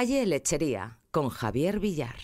Calle Lechería, con Javier Villar.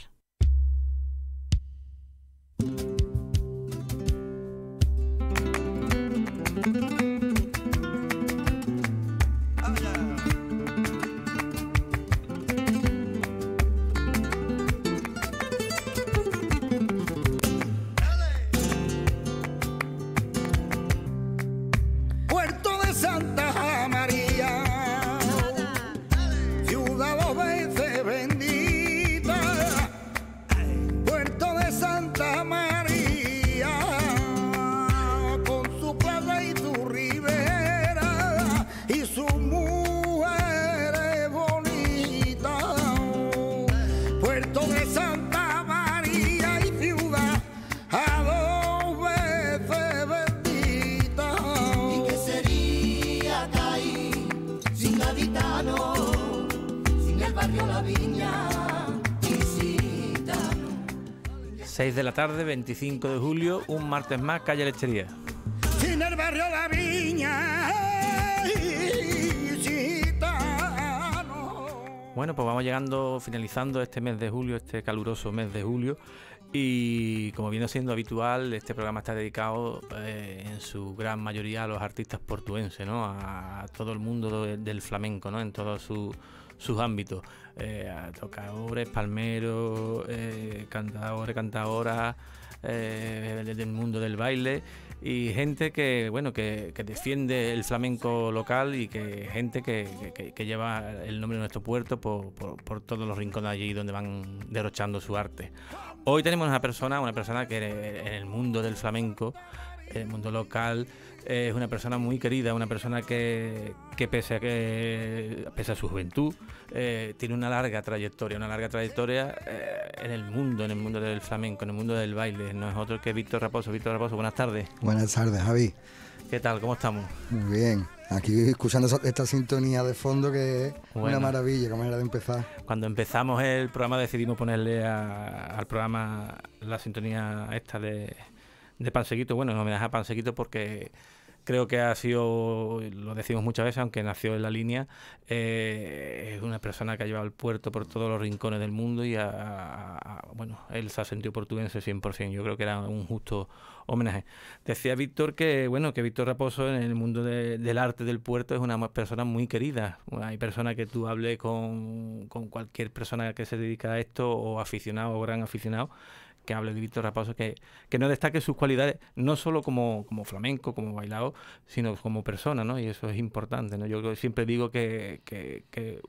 6 de la tarde, 25 de julio, un martes más, calle Lechería. Bueno, pues vamos llegando, finalizando este mes de julio, este caluroso mes de julio. Y como viene siendo habitual, este programa está dedicado eh, en su gran mayoría a los artistas portuenses, A, todo el mundo del flamenco, ¿no? En todos sus ámbitos. Eh, tocadores, palmeros, eh, cantadores, cantadoras eh, del mundo del baile y gente que bueno que, defiende el flamenco local y que gente que, lleva el nombre de nuestro puerto por, todos los rincones allí donde van derrochando su arte. Hoy tenemos una persona, una persona que en el mundo del flamenco, en el mundo local, es una persona muy querida, una persona que, pese a que pese su juventud, eh, tiene una larga trayectoria, una larga trayectoria eh, en el mundo, en el mundo del flamenco, en el mundo del baile. No es otro que Víctor Raposo. Víctor Raposo, buenas tardes. Buenas tardes, Javi. ¿Qué tal? ¿Cómo estamos? Muy bien. Aquí escuchando esta sintonía de fondo que es una maravilla, como manera de empezar. Cuando empezamos el programa decidimos ponerle al programa la sintonía esta de, de Pansequito. Bueno, no me deja Pansequito porque creo que ha sido, lo decimos muchas veces, aunque nació en la línea, eh, es una persona que ha llevado el puerto por todos los rincones del mundo y, bueno, él se ha sentido portuguense 100%. Yo creo que era un justo homenaje. Decía Víctor que, bueno, que Víctor Raposo en el mundo del arte del puerto es una persona muy querida. hay personas que tú hables con cualquier persona que se dedica a esto o aficionado o gran aficionado que hable de Víctor Raposo, que, no destaque sus cualidades, no solo como, flamenco, como bailado, sino como persona, ¿no? Y eso es importante, ¿no? Yo siempre digo que,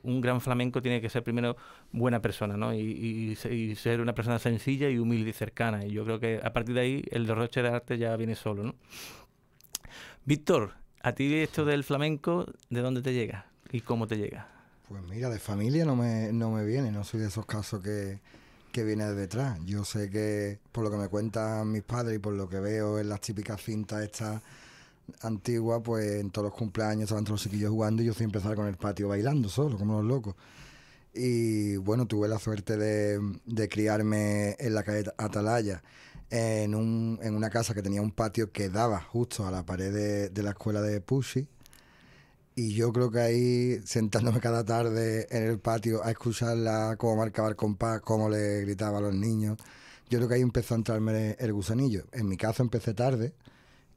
un gran flamenco tiene que ser primero buena persona, ¿no? Y, ser una persona sencilla y humilde y cercana. Y yo creo que a partir de ahí el derroche de arte ya viene solo, ¿no? Víctor, ¿a ti esto del flamenco, de dónde te llega y cómo te llega? Pues mira, de familia no no me viene, no soy de esos casos que que viene de detrás. Yo sé que, por lo que me cuentan mis padres y por lo que veo en las típicas cintas estas antiguas, pues en todos los cumpleaños estaban todos los chiquillos jugando y yo siempre estaba con el patio bailando solo, como los locos. Y bueno, tuve la suerte de, criarme en la calle Atalaya, en, una casa que tenía un patio que daba justo a la pared de, de la escuela de Pushy y yo creo que ahí, sentándome cada tarde en el patio a escucharla, cómo marcaba el compás, cómo le gritaba a los niños, yo creo que ahí empezó a entrarme el gusanillo. En mi caso empecé tarde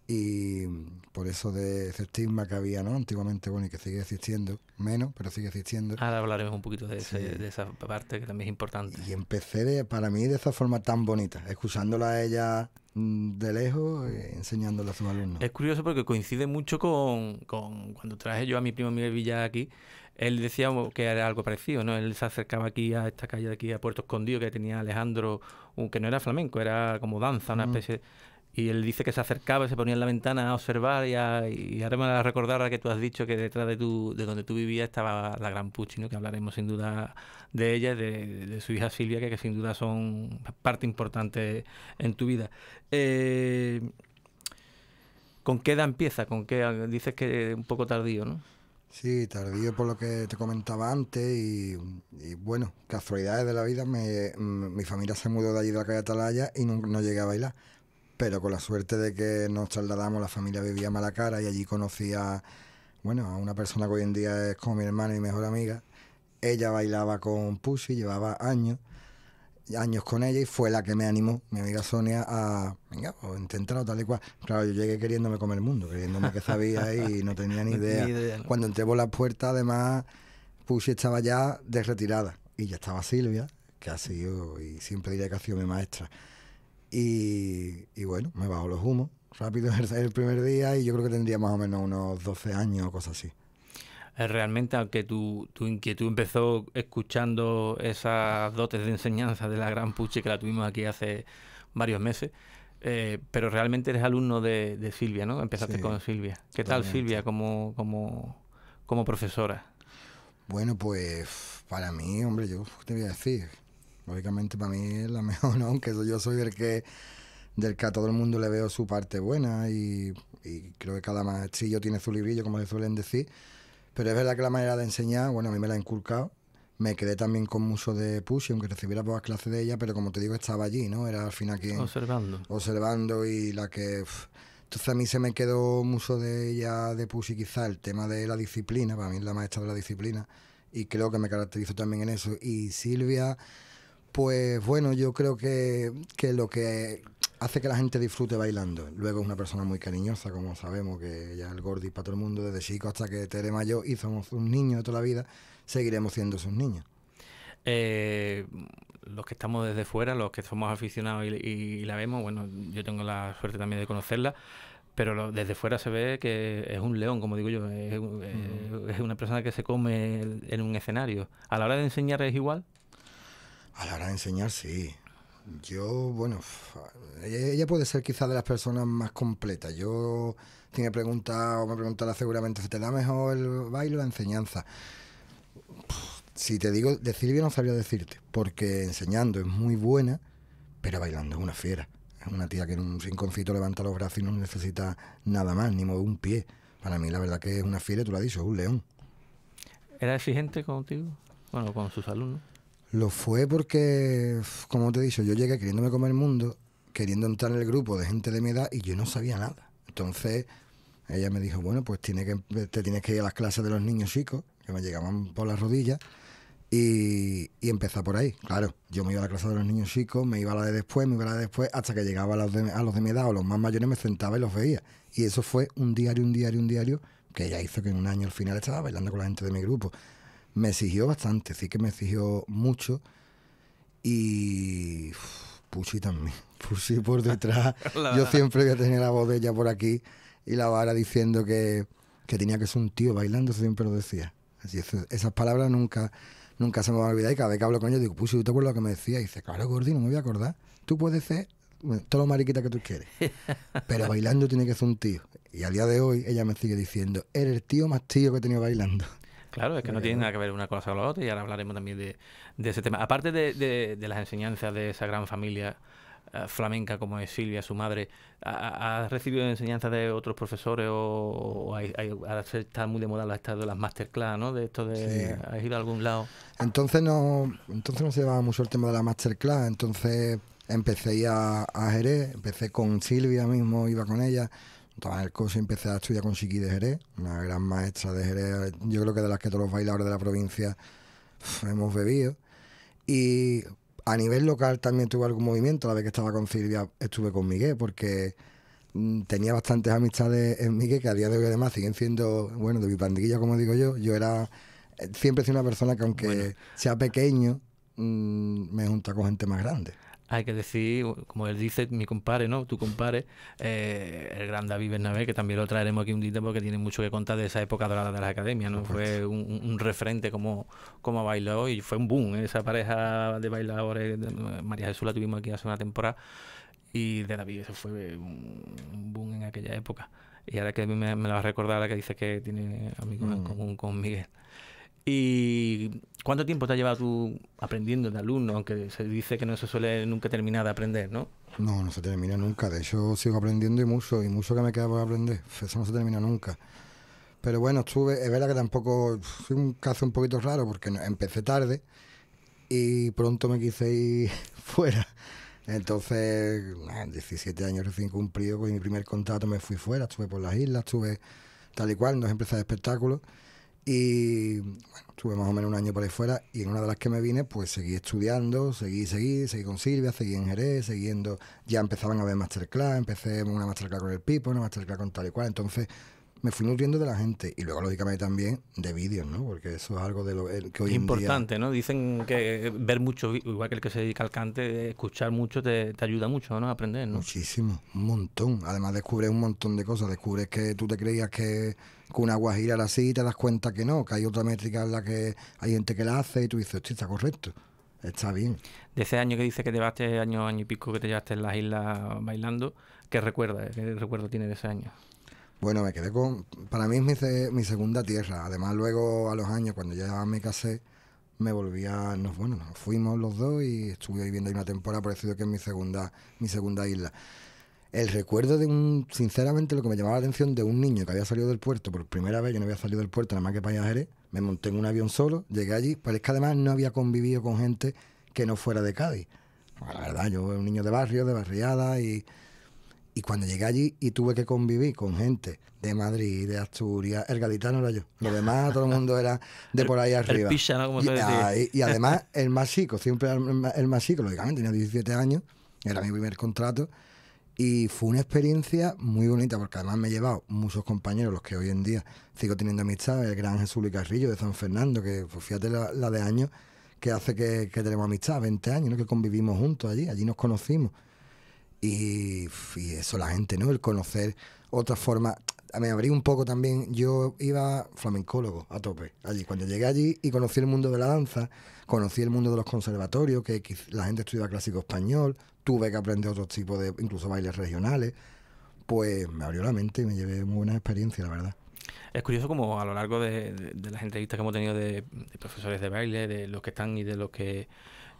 y por eso de ese estigma que había, ¿no? Antiguamente, bueno, y que sigue existiendo, menos, pero sigue existiendo. Ahora hablaremos un poquito de, esa parte que también es importante. Y empecé para mí de esa forma tan bonita, escuchándola a ella Mm, de lejos eh, enseñándole a sus alumnos. Es curioso porque coincide mucho con, cuando traje yo a mi primo Miguel Villa aquí, él decía que era algo parecido, ¿no? Él se acercaba aquí a esta calle de aquí, a Puerto Escondido, que tenía Alejandro, que no era flamenco, era como danza, una especie... Y él dice que se acercaba y se ponía en la ventana a observar y, a, y ahora a recordar que tú has dicho que detrás de, tu, de donde tú vivías estaba la gran Pucci, ¿no? que hablaremos sin duda de ella, de, de su hija Silvia, que, sin duda son parte importante en tu vida. Eh, ¿Con qué edad empieza? ¿Con qué? Dices que un poco tardío, ¿no? Sí, tardío por lo que te comentaba antes y, bueno, casualidades de la vida, mi familia se mudó de allí de la calle Atalaya y no llegué a bailar pero con la suerte de que nos trasladamos, la familia vivía a Malacara y allí conocía, bueno, a una persona que hoy en día es como mi hermana y mejor amiga. Ella bailaba con Pussy, llevaba años, años con ella y fue la que me animó, mi amiga Sonia, a, venga, pues intentarlo tal y cual. Claro, yo llegué queriéndome comer el mundo, queriéndome que sabía y no tenía ni idea. Cuando entré por la puerta, además, Pussy estaba ya de retirada y ya estaba Silvia, que ha sido, y siempre diré que ha sido mi maestra y, bueno, me bajo los humos rápido el, el primer día y yo creo que tendría más o menos unos 12 años o cosas así eh, realmente, aunque tu, inquietud empezó escuchando esas dotes de enseñanza de la gran Puche que la tuvimos aquí hace varios meses, eh, pero realmente eres alumno de, Silvia, ¿no? Empezaste con Silvia. ¿Qué tal Silvia como, como, como profesora? Bueno, pues para mí, hombre, yo te voy a decir, Lógicamente para mí es la mejor, ¿no? Aunque yo soy el que del que a todo el mundo le veo su parte buena y, creo que cada maestrillo tiene su librillo, como le suelen decir. Pero es verdad que la manera de enseñar, bueno, a mí me la ha inculcado. Me quedé también con mucho de Push, aunque recibiera pocas clases de ella, pero como te digo, estaba allí, ¿no? Era al final quien... Observando. Observando y la que... Entonces a mí se me quedó mucho de ella, de Push, quizá el tema de la disciplina, para mí es la maestra de la disciplina, y creo que me caracterizo también en eso. Y Silvia pues bueno, yo creo que, lo que hace que la gente disfrute bailando. Luego es una persona muy cariñosa, como sabemos, que ya el Gordi para todo el mundo, desde chico hasta que Tere Mayo y somos un niño de toda la vida, seguiremos siendo sus niños. Eh, los que estamos desde fuera, los que somos aficionados y, la vemos, bueno, yo tengo la suerte también de conocerla, pero desde fuera se ve que es un león, como digo yo, es una persona que se come en un escenario. A la hora de enseñar es igual. A la hora de enseñar, sí. Yo, bueno, ella puede ser quizás de las personas más completas. Yo, si me o me preguntará seguramente, si te da mejor el baile o la enseñanza? Si te digo, decir bien no sabría decirte, porque enseñando es muy buena, pero bailando es una fiera. Es una tía que en un rinconcito levanta los brazos y no necesita nada más, ni mover un pie. Para mí, la verdad que es una fiera, tú lo has dicho, es un león. ¿Era exigente contigo? Bueno, con sus alumnos. Lo fue porque, como te he dicho, yo llegué queriéndome comer el mundo, queriendo entrar en el grupo de gente de mi edad y yo no sabía nada. Entonces ella me dijo, bueno, pues tiene que, te tienes que ir a las clases de los niños chicos, que me llegaban por las rodillas, y, y empezar por ahí. Claro, yo me iba a la clase de los niños chicos, me iba a la de después, me iba a la de después, hasta que llegaba a los de, a los de mi edad o los más mayores, me sentaba y los veía. Y eso fue un diario, un diario, un diario, que ella hizo que en un año al final estaba bailando con la gente de mi grupo me exigió bastante, sí que me exigió mucho y Pusi también, Pussy por detrás. Yo siempre voy a tener la ella por aquí y la vara diciendo que, que tenía que ser un tío bailando, siempre lo decía. Así, esas palabras nunca, nunca se me van a olvidar y cada vez que hablo con ella digo, Pusi, ¿tú te acuerdas lo que me decía? Y dice, claro, Gordi, no me voy a acordar. Tú puedes ser todo lo mariquita que tú quieres, pero bailando tiene que ser un tío. Y al día de hoy ella me sigue diciendo, eres el tío más tío que he tenido bailando. Claro, es que no tiene nada que ver una cosa con la otra y ahora hablaremos también de, ese tema. Aparte de, las enseñanzas de esa gran familia eh, flamenca como es Silvia, su madre, ¿has recibido enseñanzas de otros profesores o, o hay, muy de moda la de las masterclass, ¿no? De esto de... ¿Has ido a algún lado? Entonces no, entonces no se llevaba mucho el tema de la masterclass, entonces empecé a, a Jerez, empecé con Silvia mismo, iba con ella entonces, cosa, empecé a estudiar con Siki de Jerez, una gran maestra de Jerez, yo creo que de las que todos los bailadores de la provincia hemos bebido. Y a nivel local también tuve algún movimiento, la vez que estaba con Silvia estuve con Miguel, porque mm, tenía bastantes amistades en Miguel que a día de hoy además siguen siendo, bueno, de mi pandilla como digo yo, yo era, eh, siempre he sido una persona que aunque sea pequeño, mm, me junta con gente más grande hay que decir, como él dice, mi compadre, ¿no? Tu compadre, eh, el gran David Bernabé, que también lo traeremos aquí un día porque tiene mucho que contar de esa época dorada de la academia, ¿no? Fue un, referente como, como bailó y fue un boom. ¿eh? Esa pareja de bailadores, María Jesús la tuvimos aquí hace una temporada y de David, eso fue un, boom en aquella época. Y ahora que me, me la va a recordar, la que dice que tiene amigos mm. con Miguel. Y ¿Cuánto tiempo te ha llevado tú aprendiendo de alumno? Aunque se dice que no se suele nunca terminar de aprender, ¿no? No, no se termina nunca. De hecho, sigo aprendiendo y mucho, y mucho que me queda por aprender. Eso no se termina nunca. Pero bueno, estuve, es verdad que tampoco, fue un caso un poquito raro porque empecé tarde y pronto me quise ir fuera. Entonces, 17 ah, años recién cumplido, con pues mi primer contrato me fui fuera, estuve por las islas, estuve tal y cual, en dos empresas de espectáculos. Y bueno, estuve más o menos un año por ahí fuera y en una de las que me vine, pues seguí estudiando, seguí, seguí, seguí con Silvia, seguí en Jerez, ...seguiendo, ya empezaban a ver masterclass, empecé una masterclass con el Pipo, una masterclass con tal y cual, entonces me fui nutriendo de la gente y luego lógicamente también de vídeos, ¿no? Porque eso es algo de lo que hoy importante, en día... ¿no? Dicen que ver mucho, igual que el que se dedica al cante, escuchar mucho te, ayuda mucho, ¿no? A aprender, ¿no? Muchísimo, un montón. Además descubres un montón de cosas, descubres que tú te creías que con una guajira era así y te das cuenta que no, que hay otra métrica en la que hay gente que la hace y tú dices, está correcto. Está bien. De ese año que dice que te llevaste año, año y pico que te llevaste en las islas bailando, ¿qué recuerdas? ¿Qué recuerdo tiene de ese año? Bueno, me quedé con. Para mí es mi, segunda tierra. Además, luego a los años, cuando ya me casé, me volví a. Nos, bueno, nos fuimos los dos y estuve viviendo ahí una temporada, parecido que es mi segunda, mi segunda isla. El recuerdo de un. Sinceramente, lo que me llamaba la atención de un niño que había salido del puerto por primera vez, yo no había salido del puerto, nada más que para Jerez, me monté en un avión solo, llegué allí, pero es que además no había convivido con gente que no fuera de Cádiz. la verdad, yo era un niño de barrio, de barriada y y cuando llegué allí y tuve que convivir con gente de Madrid, de Asturias, el gaditano era yo. Lo demás, todo el mundo era de por ahí arriba. El ¿no? y, además, el más siempre el, masico, más lógicamente, tenía 17 años, era mi primer contrato. Y fue una experiencia muy bonita, porque además me he llevado muchos compañeros, los que hoy en día sigo teniendo amistad, el gran Jesús y Carrillo de San Fernando, que pues, fíjate la, de años que hace que, tenemos amistad, 20 años, que convivimos juntos allí, allí nos conocimos. Y, eso, la gente, ¿no? El conocer otra forma. Me abrí un poco también. Yo iba flamencólogo a tope allí. Cuando llegué allí y conocí el mundo de la danza, conocí el mundo de los conservatorios, que la gente estudiaba clásico español, tuve que aprender otro tipo de, incluso bailes regionales, pues me abrió la mente y me llevé muy buena experiencia, la verdad. Es curioso como a lo largo de, las entrevistas que hemos tenido de, profesores de baile, de los que están y de los que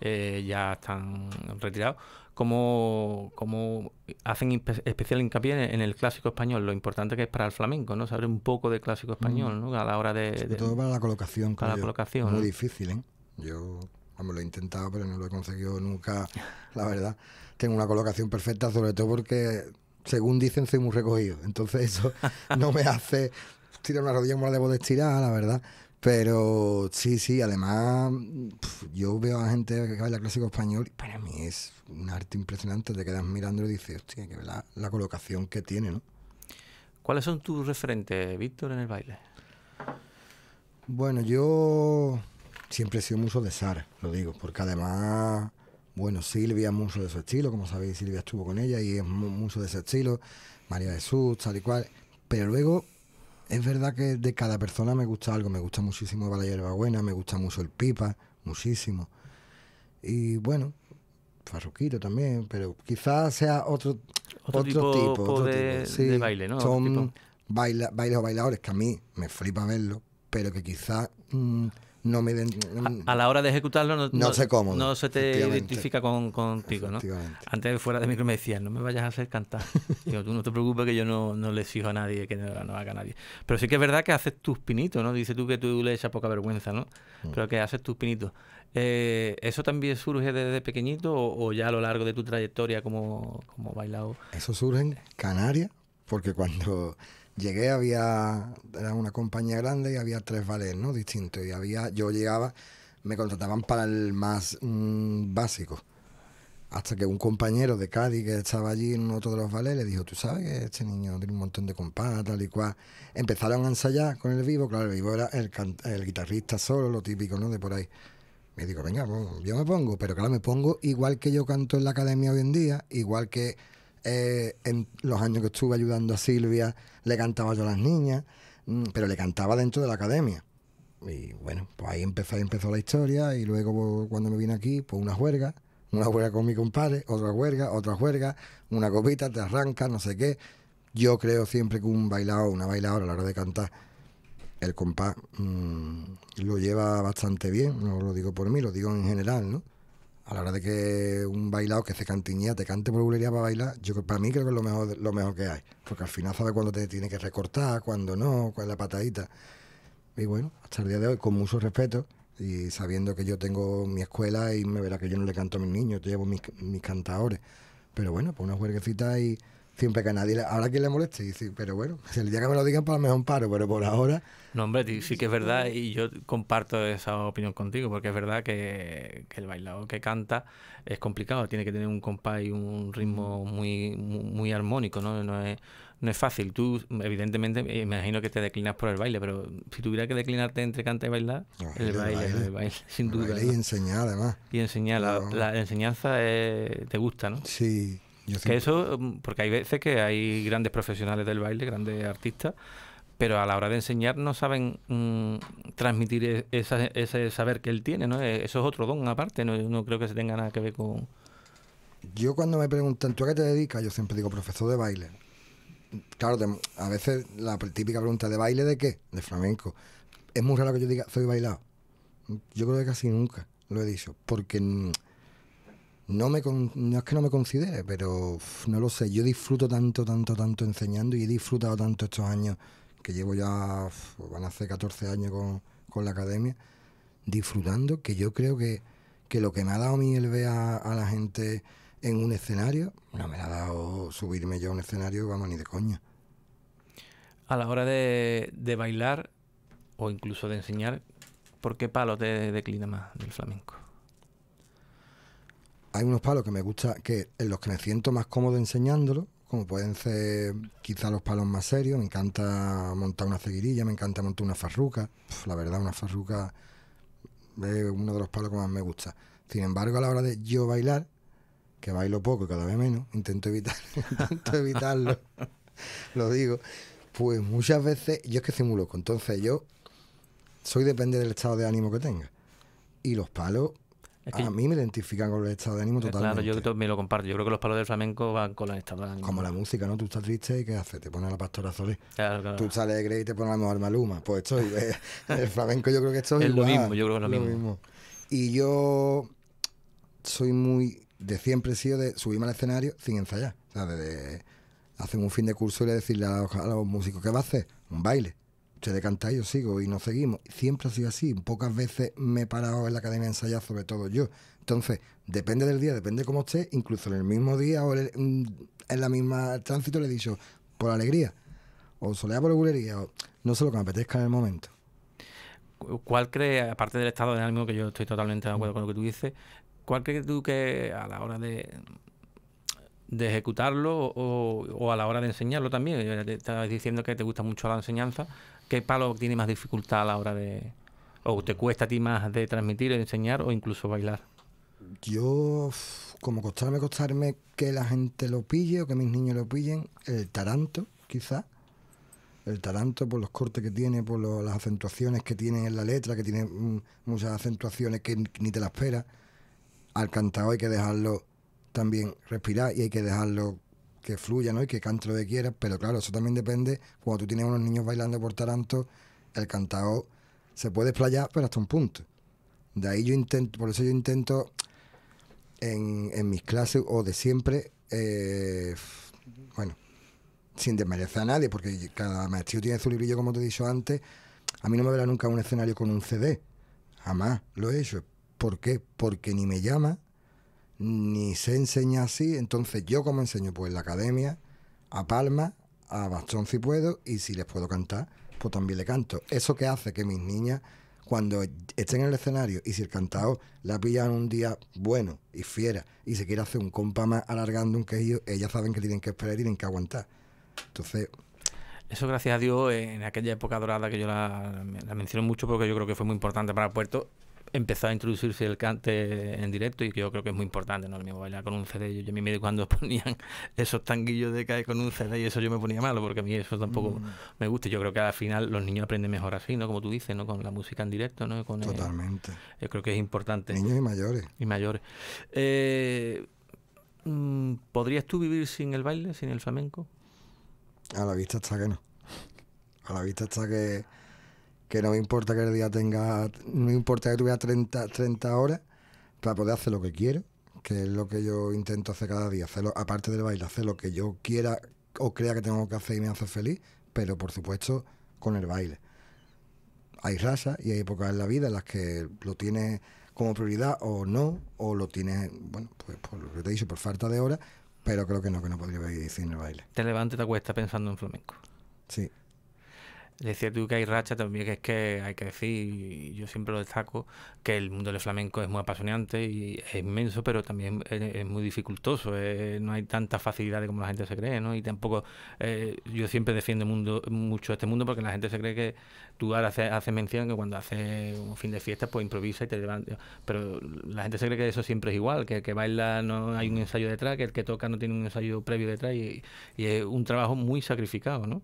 eh, ya están retirados, cómo, cómo hacen especial hincapié en, el clásico español, lo importante que es para el flamenco, ¿no? Saber un poco de clásico español, ¿no? A la hora de... Sobre todo para la colocación. Para la colocación. Muy difícil, ¿eh? Yo, me lo he intentado, pero no lo he conseguido nunca, la verdad. Tengo una colocación perfecta, sobre todo porque, según dicen, soy muy recogido. Entonces eso no me hace tirar una rodilla como la debo de estirar, la verdad. Pero sí, sí, además yo veo a gente que baila clásico español y para mí es un arte impresionante. Te quedas mirando y dices, hostia, que la, la colocación que tiene, ¿no? ¿Cuáles son tus referentes, Víctor, en el baile? Bueno, yo siempre he sido muso de Sara, lo digo, porque además, bueno, Silvia es muso de su estilo, como sabéis, Silvia estuvo con ella y es muso de su estilo, María Jesús, tal y cual. Pero luego es verdad que de cada persona me gusta algo. Me gusta muchísimo la Buena, me gusta mucho el pipa, muchísimo. Y bueno, Farruquito también, pero quizás sea otro, otro, tipo, pues, otro de, baile, ¿no? Son baila, bailes o bailadores que a mí me flipa verlo, pero que quizás mm, no me... A, la hora de ejecutarlo no, cómo, no se te identifica con, contigo, ¿no? Antes fuera de micro me decían, no me vayas a hacer cantar. Digo, tú no te preocupes que yo no, no le exijo a nadie, que no, haga nadie. Pero sí que es verdad que haces tus pinitos, ¿no? Dices tú que tú le echas poca vergüenza, ¿no? Pero mm. que haces tus pinitos. Eh, ¿Eso también surge desde pequeñito o, ya a lo largo de tu trayectoria como, como bailado? Eso surge en Canarias, porque cuando llegué, había, era una compañía grande y había tres vales, ¿no? Distintos. Y había, yo llegaba, me contrataban para el más mm, básico. Hasta que un compañero de Cádiz que estaba allí en otro de los vales le dijo, tú sabes que este niño tiene un montón de compás, tal y cual. Empezaron a ensayar con el vivo, claro, el vivo era el, guitarrista solo, lo típico, ¿no? De por ahí. Me dijo venga, pues, yo me pongo, pero claro, me pongo igual que yo canto en la academia hoy en día, igual que eh, en los años que estuve ayudando a Silvia, le cantaba yo a las niñas, mm, pero le cantaba dentro de la academia. Y bueno, pues ahí empezó, empezó la historia y luego pues, cuando me vine aquí, pues una juerga, una juerga con mi compadre, otra juerga, otra juerga, una copita, te arranca, no sé qué. Yo creo siempre que un bailado una bailadora a la hora de cantar, el compás mm, lo lleva bastante bien, no lo digo por mí, lo digo en general, ¿no? a la hora de que un bailado que se cantiñía te cante por bulería para bailar, yo para mí creo que es lo mejor, lo mejor que hay. Porque al final sabe cuándo te tiene que recortar, cuándo no, cuál es la patadita. Y bueno, hasta el día de hoy, con mucho respeto y sabiendo que yo tengo mi escuela y me verá que yo no le canto a mis niños, yo llevo mis, mis cantadores. Pero bueno, pues una juerguecita y siempre que a nadie, ahora que le moleste, pero bueno, el día que me lo digan, para pues, lo mejor paro, pero por ahora... No, hombre, sí que es verdad y yo comparto esa opinión contigo, porque es verdad que, el bailador que canta es complicado, tiene que tener un compás y un ritmo muy, muy, armónico, ¿no? No es, no es fácil. Tú, evidentemente, me eh, imagino que te declinas por el baile, pero si tuviera que declinarte entre canta y bailar, el, baile, sin duda. y enseñar, además. Y enseñar, la, enseñanza te gusta, ¿no? Sí que eso, mm, porque hay veces que hay grandes profesionales del baile, grandes artistas, pero a la hora de enseñar no saben mm, transmitir e, ese saber que él tiene, ¿no? E, eso es otro don aparte, no, no creo que se tenga nada que ver con... Yo cuando me preguntan, ¿tú a qué te dedicas? Yo siempre digo, profesor de baile. Claro, a veces la típica pregunta, ¿de baile de qué? De flamenco. Es muy raro que yo diga, soy bailado. Yo creo que casi nunca lo he dicho, porque no, me no es que no me considere, pero no lo sé. Yo disfruto tanto, tanto, tanto enseñando y he disfrutado tanto estos años que llevo ya, pues van a hacer 14 años con, la academia, disfrutando, que yo creo que, que lo que me ha dado a mí el ver a, la gente en un escenario, no me ha dado subirme yo a un escenario, vamos, ni de coña. A la hora de, de bailar o incluso de enseñar, ¿por qué palo te declina más del flamenco? hay unos palos que me gusta, que en los que me siento más cómodo enseñándolo, como pueden ser quizá los palos más serios. Me encanta montar una ceguirilla, me encanta montar una farruca. la verdad, una farruca es uno de los palos que más me gusta. Sin embargo, a la hora de yo bailar, que bailo poco y cada vez menos, intento, evitar, intento evitarlo, lo digo, pues muchas veces yo es que soy muy loco. Entonces yo soy depende del estado de ánimo que tenga. Y los palos a mí me identifican con el estado de ánimo eh, totalmente. Claro, yo me lo comparto. Yo creo que los palos del flamenco van con el estado de ánimo. Como la música, ¿no? Tú estás triste y ¿qué haces? Te pones la pastora Solé. Claro, claro. Tú estás alegre y te pones a la mujer maluma. Pues esto, es... Eh, el flamenco yo creo que esto es, es lo mismo. Yo creo que es lo, mismo. Y yo soy muy. De siempre he sido de subirme al escenario sin ensayar. O sea, desde hacer un fin de curso y le decirle a los, a los músicos, ¿qué va a hacer? Un baile decanta y yo sigo y nos seguimos. Siempre ha sido así. Pocas veces me he parado en la academia de ensayar, sobre todo yo. Entonces, depende del día, depende cómo esté, incluso en el mismo día o en mm, la misma tránsito le he dicho, por alegría, o soledad por bulería, o no sé lo que me apetezca en el momento. ¿Cuál cree, aparte del estado de ánimo, que yo estoy totalmente de acuerdo con lo que tú dices, cuál crees tú que a la hora de, de ejecutarlo o, o, a la hora de enseñarlo también. Estabas diciendo que te gusta mucho la enseñanza. ¿Qué palo tiene más dificultad a la hora de... o te cuesta a ti más de transmitir, de enseñar o incluso bailar? Yo, como costarme, costarme que la gente lo pille o que mis niños lo pillen, el taranto, quizás. El taranto por los cortes que tiene, por las acentuaciones que tiene en la letra, que tiene mm, muchas acentuaciones que ni te las esperas. Al cantado hay que dejarlo también respirar y hay que dejarlo que fluya, ¿no? Y que cante lo que quieras, pero claro, eso también depende. Cuando tú tienes unos niños bailando por Taranto, el cantado se puede explayar, pero hasta un punto. De ahí yo intento, por eso yo intento en, en mis clases o de siempre, eh, bueno, sin desmerecer a nadie, porque cada maestro tiene su librillo, como te he dicho antes. A mí no me verá nunca un escenario con un CD. Jamás lo he hecho. ¿Por qué? Porque ni me llama, ni se enseña así. Entonces, ¿yo como enseño? Pues la academia, a palma, a bastón si puedo, y si les puedo cantar, pues también le canto. Eso que hace que mis niñas, cuando estén en el escenario y si el cantado la pillan un día bueno y fiera y se quiere hacer un compa más alargando un quejillo, ellas saben que tienen que esperar y tienen que aguantar. Entonces, eso, gracias a Dios, en aquella época dorada que yo la, menciono mucho porque yo creo que fue muy importante para Puerto empezó a introducirse el cante en directo y yo creo que es muy importante, ¿no? El mismo bailar con un CD. Yo, a mí me cuando ponían esos tanguillos de caer con un CD y eso yo me ponía malo porque a mí eso tampoco mm. me gusta. Yo creo que al final los niños aprenden mejor así, ¿no? Como tú dices, ¿no? Con la música en directo, ¿no? Totalmente. yo creo que es importante. Niños y mayores. Y mayores. Eh, mm, ¿Podrías tú vivir sin el baile, sin el flamenco? A la vista está que no. A la vista está que que no me importa que el día tenga, no me importa que tuviera 30, 30 horas para poder hacer lo que quiero, que es lo que yo intento hacer cada día, hacerlo, aparte del baile, hacer lo que yo quiera o crea que tengo que hacer y me hace feliz, pero por supuesto con el baile. Hay razas y hay épocas en la vida en las que lo tienes como prioridad o no, o lo tienes, bueno, pues por lo que te he por falta de horas, pero creo que no, que no podría vivir sin el baile. Te levantas y te pensando en flamenco. Sí. Decía tú que hay racha también, que es que hay que decir, y yo siempre lo destaco, que el mundo del flamenco es muy apasionante y es inmenso, pero también es, muy dificultoso. no hay tantas facilidades como la gente se cree, ¿no? Y tampoco, eh, yo siempre defiendo mucho este mundo porque la gente se cree que tú ahora haces mención que cuando hace un fin de fiesta, pues improvisa y te levantas. Pero la gente se cree que eso siempre es igual, que que baila no hay un ensayo detrás, que el que toca no tiene un ensayo previo detrás y, y es un trabajo muy sacrificado, ¿no?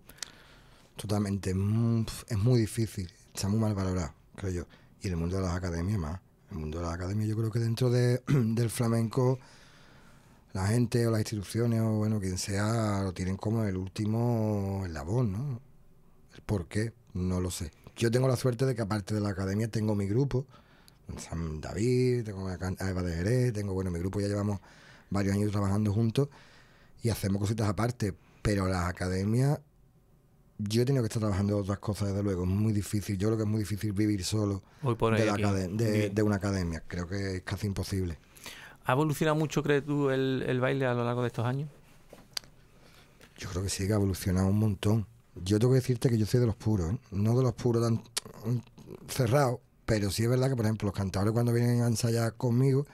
Totalmente. Mm, es muy difícil. Está muy mal valorado, creo yo. Y el mundo de las academias más. El mundo de las academias, yo creo que dentro del flamenco, la gente o las instituciones o bueno, quien sea, lo tienen como el último eslabón, ¿no? El por qué, no lo sé. Yo tengo la suerte de que aparte de la academia tengo mi grupo, San David, tengo a Eva de Jerez, tengo, bueno, mi grupo ya llevamos varios años trabajando juntos y hacemos cositas aparte, pero las academias yo he tenido que estar trabajando otras cosas, desde luego. Es muy difícil. Yo creo que es muy difícil vivir solo de, una academia. Creo que es casi imposible. ¿Ha evolucionado mucho, crees tú, el, baile a lo largo de estos años? Yo creo que sí, que ha evolucionado un montón. Yo tengo que decirte que yo soy de los puros, ¿eh? no de los puros tan mm, cerrados, pero sí es verdad que, por ejemplo, los cantadores cuando vienen a ensayar conmigo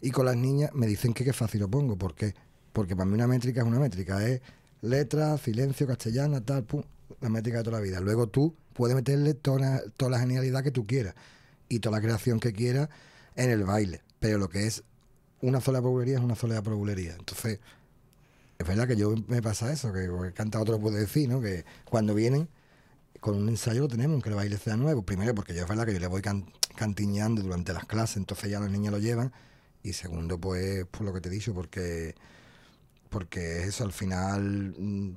y con las niñas me dicen que qué fácil lo pongo. ¿Por qué? Porque para mí una métrica es una métrica, es letras, silencio, castellana, tal, pum, la métrica de toda la vida. Luego tú puedes meterle toda, toda la genialidad que tú quieras y toda la creación que quieras en el baile. Pero lo que es una sola probulería es una sola probulería. Entonces, es verdad que yo me pasa eso, que el otro puede decir, ¿no? Que cuando vienen con un ensayo lo tenemos, que el baile sea nuevo. Primero, porque yo es verdad que yo le voy can, cantiñando durante las clases, entonces ya los niños lo llevan. Y segundo, pues, por lo que te he dicho, porque porque eso al final, mm,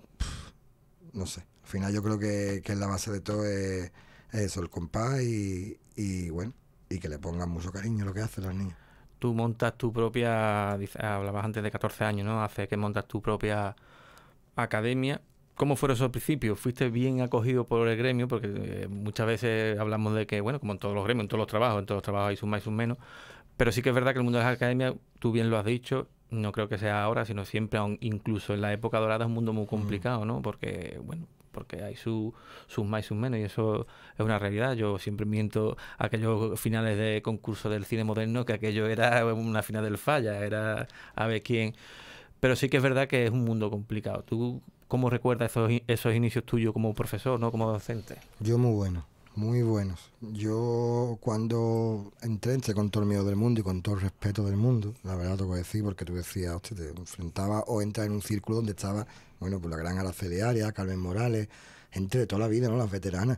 no sé, al final yo creo que, que la base de todo es, eso, el compás y, bueno, y que le pongan mucho cariño lo que hacen las niñas. Tú montas tu propia, hablabas antes de 14 años, ¿no? Hace que montas tu propia academia. ¿Cómo fueron esos principios? ¿Fuiste bien acogido por el gremio? Porque eh, muchas veces hablamos de que, bueno, como en todos los gremios, en todos los trabajos, en todos los trabajos hay sus más y sus menos, pero sí que es verdad que el mundo de las academia, tú bien lo has dicho, no creo que sea ahora, sino siempre, incluso en la época dorada, es un mundo muy complicado, ¿no? Porque, bueno, porque hay sus más y sus menos, y eso es una realidad. Yo siempre miento aquellos finales de concurso del cine moderno, que aquello era una final del falla, era a ver quién. Pero sí que es verdad que es un mundo complicado. ¿Tú cómo recuerdas esos, esos inicios tuyos como profesor, no como docente? Yo muy bueno. Muy buenos. Yo cuando entré, entré con todo el miedo del mundo y con todo el respeto del mundo, la verdad tengo que decir, porque tú decías, hostia, te enfrentaba o entras en un círculo donde estaba, bueno, pues la gran Alaceliaria Carmen Morales, gente de toda la vida, ¿no? Las veteranas.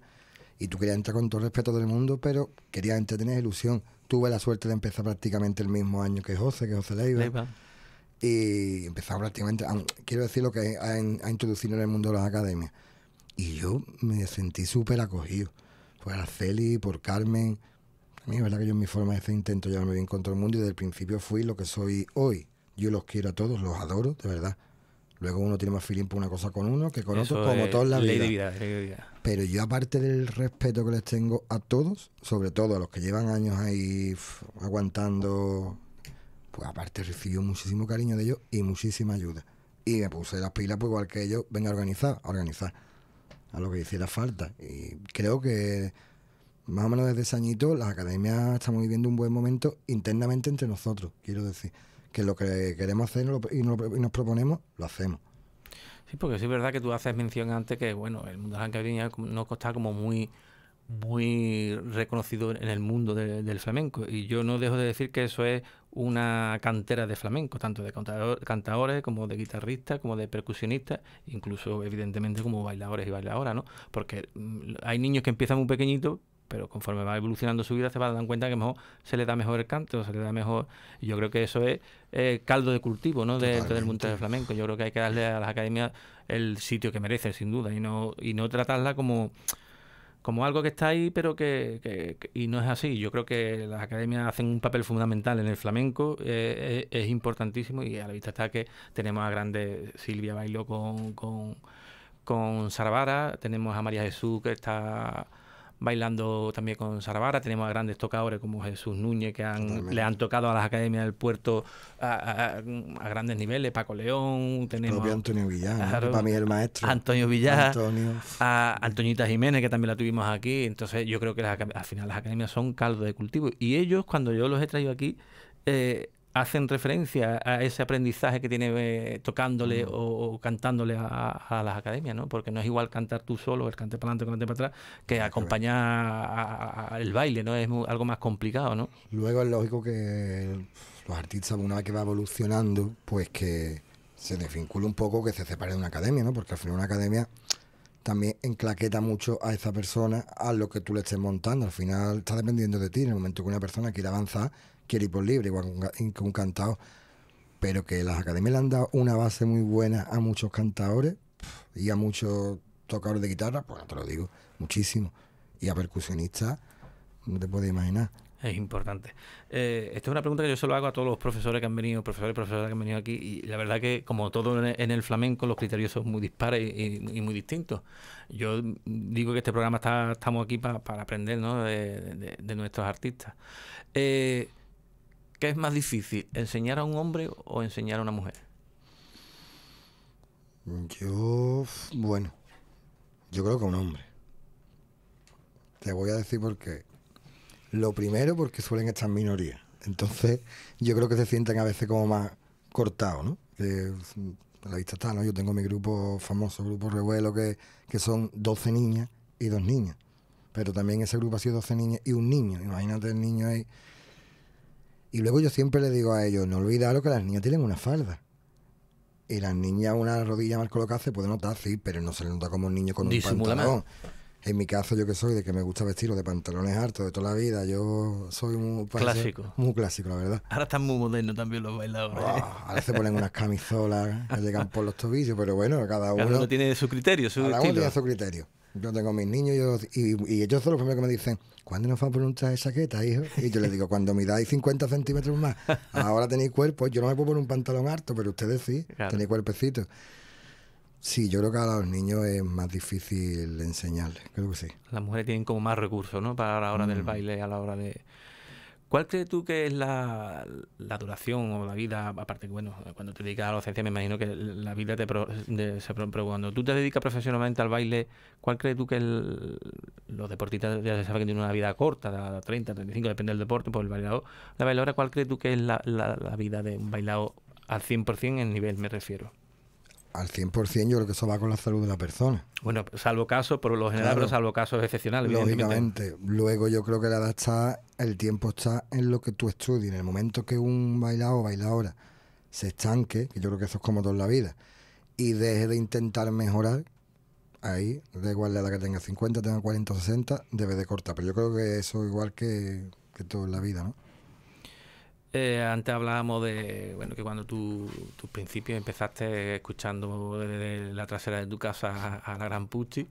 Y tú querías entrar con todo el respeto del mundo, pero querías entretener ilusión. Tuve la suerte de empezar prácticamente el mismo año que José, que José Leiva. Y empezaba prácticamente, quiero decir lo que ha introducido en el mundo de las academias. Y yo me sentí súper acogido por pues Araceli, por Carmen. A mí es verdad que yo en mi forma de hacer intento me bien con todo el mundo y desde el principio fui lo que soy hoy. Yo los quiero a todos, los adoro, de verdad. Luego uno tiene más feeling por una cosa con uno que con otro, como todos la ley vida. Pero yo aparte del respeto que les tengo a todos, sobre todo a los que llevan años ahí aguantando, pues aparte recibió muchísimo cariño de ellos y muchísima ayuda. Y me puse las pilas, pues igual que ellos, venga a organizar, a organizar a lo que hiciera falta. Y creo que más o menos desde ese añito la academia estamos viviendo un buen momento internamente entre nosotros, quiero decir, que lo que queremos hacer y nos proponemos, lo hacemos. Sí, porque sí es verdad que tú haces mención antes que, bueno, el mundo de la academia no está como muy muy reconocido en el mundo del flamenco y yo no dejo de decir que eso es una cantera de flamenco, tanto de cantadores como de guitarristas, como de percusionistas, incluso evidentemente como bailadores y bailadoras, ¿no? Porque mm, hay niños que empiezan muy pequeñitos, pero conforme va evolucionando su vida se va a dar cuenta que mejor se le da mejor el canto, se le da mejor... Yo creo que eso es caldo de cultivo, ¿no? del mundo del flamenco. Yo creo que hay que darle a las academias el sitio que merece, sin duda, y no, y no tratarla como como algo que está ahí, pero que, y no es así. Yo creo que las academias hacen un papel fundamental en el flamenco, eh, eh, es, importantísimo y a la vista está que tenemos a grandes Silvia Bailo con, con, con Sarvara, tenemos a María Jesús que está bailando también con Sarabara, tenemos a grandes tocadores como Jesús Núñez que le han tocado a las academias del puerto a, grandes niveles, Paco León, tenemos propio Antonio Villar, el maestro. Antonio Villar, a Antoñita Jiménez que también la tuvimos aquí, entonces yo creo que al final las academias son caldo de cultivo y ellos cuando yo los he traído aquí eh, hacen referencia a ese aprendizaje que tiene eh, tocándole mm. o, cantándole a, las academias, ¿no? Porque no es igual cantar tú solo, el cante para adelante, el cante para atrás, que acompañar al el baile, ¿no? Es algo más complicado, ¿no? Luego es lógico que los artistas, una vez que va evolucionando, pues que se desvincula un poco, que se separe de una academia, ¿no? Porque al final una academia también enclaqueta mucho a esa persona, a lo que tú le estés montando. Al final está dependiendo de ti. En el momento que una persona quiere avanzar, quiere ir por libre, igual que un cantado. Pero que las academias le han dado una base muy buena a muchos cantadores y a muchos tocadores de guitarra, pues te lo digo, muchísimo. Y a percusionistas, no te puedes imaginar. Es importante. Eh, esto es una pregunta que yo se lo hago a todos los profesores que han venido, profesores y profesoras que han venido aquí, y la verdad que, como todo en el flamenco, los criterios son muy dispares y, muy distintos. Yo digo que este programa está, estamos aquí para aprender ¿no? de, nuestros artistas. Eh, ¿Qué es más difícil, enseñar a un hombre o enseñar a una mujer? Yo, bueno, yo creo que un hombre. Te voy a decir por qué lo primero porque suelen estar en minoría. Entonces yo creo que se sienten a veces como más cortados, ¿no? Mm, la vista está, ¿no? Yo tengo mi grupo famoso, grupo revuelo, que, son 12 niñas y dos niños Pero también ese grupo ha sido 12 niñas y un niño. Imagínate el niño ahí. Y luego yo siempre le digo a ellos, no olvidaros que las niñas tienen una falda. Y las niñas una rodilla más colocada se puede notar, sí, pero no se le nota como un niño con un pantalón. En mi caso, yo que soy, de que me gusta vestirlo de pantalones hartos de toda la vida, yo soy muy clásico. muy clásico, la verdad. Ahora están muy modernos también los bailadores. Ah, ahora se ponen unas camisolas que llegan por los tobillos, pero bueno, cada uno, cada uno tiene su criterio, su cada Uno tiene su criterio. Yo tengo mis niños y, y, ellos son los primeros que me dicen, ¿cuándo nos vamos a poner un traje de chaqueta, hijo? Y yo les digo, cuando me dais 50 centímetros más, ahora tenéis cuerpo, yo no me puedo poner un pantalón harto, pero ustedes sí, tenéis cuerpecitos. Sí, yo creo que a los niños es más difícil enseñarles, creo que sí. Las mujeres tienen como más recursos, ¿no? Para la hora del mm. baile, a la hora de... ¿Cuál crees tú que es la, duración o la vida? Aparte bueno, cuando te dedicas a la docencia, me imagino que la vida te... se, pero cuando tú te dedicas profesionalmente al baile, ¿cuál crees tú que el, los deportistas ya se sabe que tienen una vida corta, de 30, 35, depende del deporte, por pues el bailado, la bailadora, ¿cuál crees tú que es la, vida de un bailado al 100% en nivel, me refiero? al 100% yo creo que eso va con la salud de la persona. Bueno, salvo casos, por lo general, pero salvo casos excepcionales. Lógicamente. Luego yo creo que la edad está, el tiempo está en lo que tú estudias. En el momento que un bailado o bailadora se estanque, que yo creo que eso es como toda la vida, y deje de intentar mejorar, ahí, da igual la edad que tenga 50, tenga 40 o 60, debe de cortar. Pero yo creo que eso es igual que, que toda la vida, ¿no? Eh, antes hablábamos de bueno que cuando tú, tus principios empezaste escuchando desde eh, la trasera de tu casa a, la gran Pucci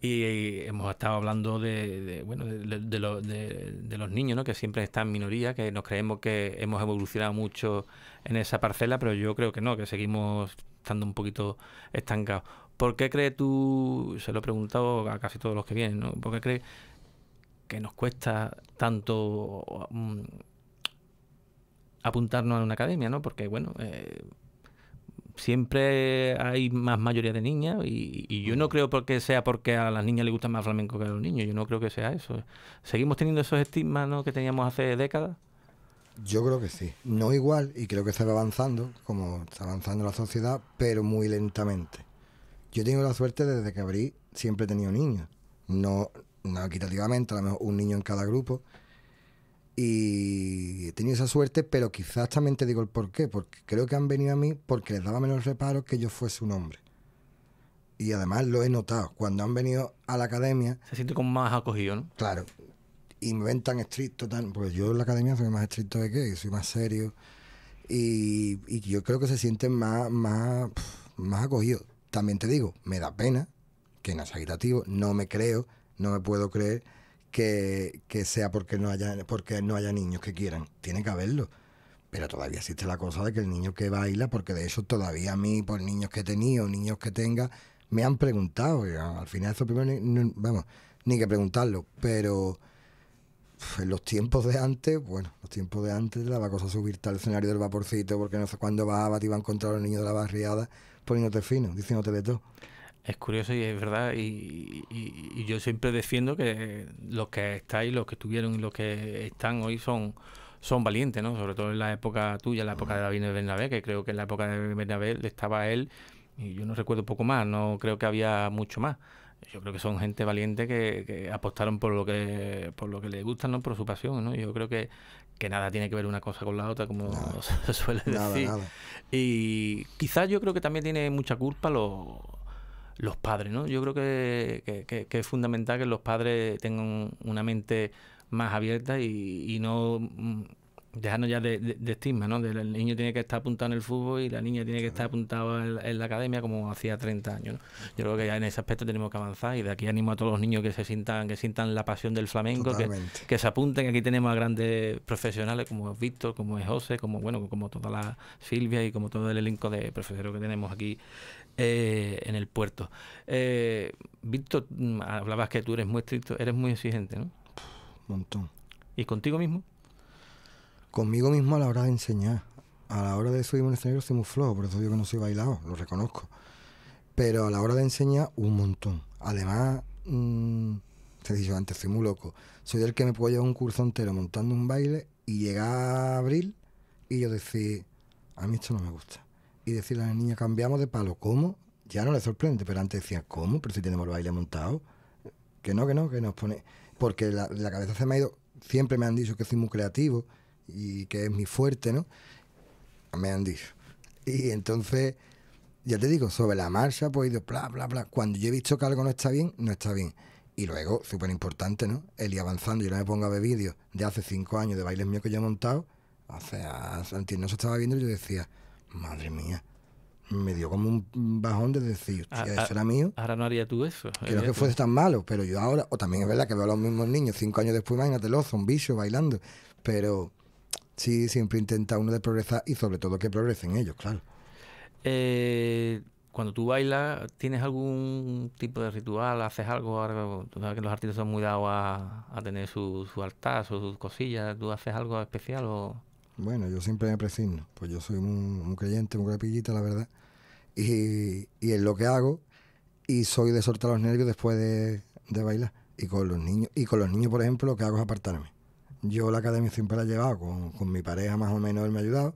y, hemos estado hablando de, de los niños ¿no? que siempre están en minoría que nos creemos que hemos evolucionado mucho en esa parcela pero yo creo que no que seguimos estando un poquito estancados ¿por qué crees tú se lo he preguntado a casi todos los que vienen ¿no? ¿por qué crees que nos cuesta tanto mm, apuntarnos a una academia, ¿no? Porque, bueno, eh, siempre hay más mayoría de niñas y, yo no creo porque sea porque a las niñas les gusta más flamenco que a los niños, yo no creo que sea eso. ¿Seguimos teniendo esos estigmas que teníamos hace décadas? Yo creo que sí, no igual y creo que está avanzando, como está avanzando la sociedad, pero muy lentamente. Yo tengo la suerte desde que abrí, siempre he tenido niños, no, no equitativamente, a lo mejor un niño en cada grupo, y he tenido esa suerte, pero quizás también te digo el por qué, porque creo que han venido a mí porque les daba menos reparo que yo fuese un hombre. Y además lo he notado, cuando han venido a la academia... Se siente con más acogido, ¿no? Claro, y me ven tan estricto, tan... Pues yo en la academia soy más estricto de qué, soy más serio, y, yo creo que se sienten más, más, más acogidos. También te digo, me da pena que no sea agitativo no me creo, no me puedo creer que, que, sea porque no, haya, porque no haya niños que quieran. Tiene que haberlo. Pero todavía existe la cosa de que el niño que baila, porque de hecho todavía a mí, por niños que he tenido, niños que tenga, me han preguntado. al final eso primero, vamos, ni que preguntarlo. Pero en los tiempos de antes, bueno, los tiempos de antes daba cosa subirte al escenario del vaporcito, porque no sé cuándo bajaba, te va a encontrar los niños de la barriada poniéndote fino, diciéndote de todo. Es curioso y es verdad, y, yo siempre defiendo que los que estáis, los que estuvieron y los que están hoy son, son valientes, ¿no? Sobre todo en la época tuya, en la época de David Bernabé, que creo que en la época de Bernabé estaba él, y yo no recuerdo poco más, no creo que había mucho más. Yo creo que son gente valiente que, apostaron por lo que por lo que les gusta, no por su pasión, ¿no? Yo creo que, que nada tiene que ver una cosa con la otra, como se suele decir. Y quizás yo creo que también tiene mucha culpa los los padres, ¿no? Yo creo que, que, es fundamental que los padres tengan una mente más abierta y, no mm, dejarnos ya de, de, estigma, ¿no? el niño tiene que estar apuntado en el fútbol y la niña tiene que estar apuntada en, la academia como hacía 30 años, ¿no? Yo creo que ya en ese aspecto tenemos que avanzar y de aquí animo a todos los niños que se sientan que sientan la pasión del flamenco, que, se apunten. Aquí tenemos a grandes profesionales como es Víctor, como es José, como bueno, como toda la Silvia y como todo el elenco de profesores que tenemos aquí eh, en el puerto. Eh, Víctor, mm, hablabas que tú eres muy estricto, eres muy exigente, ¿no? Un Montón. ¿Y contigo mismo? Conmigo mismo a la hora de enseñar. A la hora de subir un escenario soy muy flojo, por eso digo que no soy bailado, lo reconozco. Pero a la hora de enseñar, un montón. Además, se mm, te he antes, soy muy loco. Soy el que me puedo llevar un curso entero montando un baile y llega abril y yo decir, a mí esto no me gusta y decirle a la niña, cambiamos de palo. ¿Cómo? Ya no le sorprende, pero antes decía, ¿cómo? Pero si tenemos el baile montado. Que no, que no, que nos pone... Porque la, cabeza se me ha ido, siempre me han dicho que soy muy creativo y que es mi fuerte, ¿no? Me han dicho. Y entonces, ya te digo, sobre la marcha, pues he ido, bla, bla, bla. Cuando yo he visto que algo no está bien, no está bien. Y luego, súper importante, ¿no? El ir avanzando. Yo no me pongo a ver vídeos de hace cinco años de bailes míos que yo he montado. O sea, antes no se estaba viendo y yo decía, madre mía, me dio como un bajón de decir, hostia, ah, eso ah, era mío. Ahora no haría tú eso. Creo que fuese tan malo, pero yo ahora, o también es verdad que veo a los mismos niños, cinco años después, son bichos bailando, pero sí, siempre intenta uno de progresar y sobre todo que progresen ellos, claro. Eh, cuando tú bailas, ¿tienes algún tipo de ritual? ¿Haces algo? tú sabes que los artistas son muy dados a, tener su altar, o sus cosillas. ¿Tú haces algo especial o...? Bueno, yo siempre me presino pues yo soy un, creyente, un capillita, la verdad, y, y es lo que hago, y soy de soltar los nervios después de, bailar. Y con los niños, y con los niños, por ejemplo, lo que hago es apartarme. Yo la academia siempre la he llevado, con, mi pareja más o menos él me ha ayudado,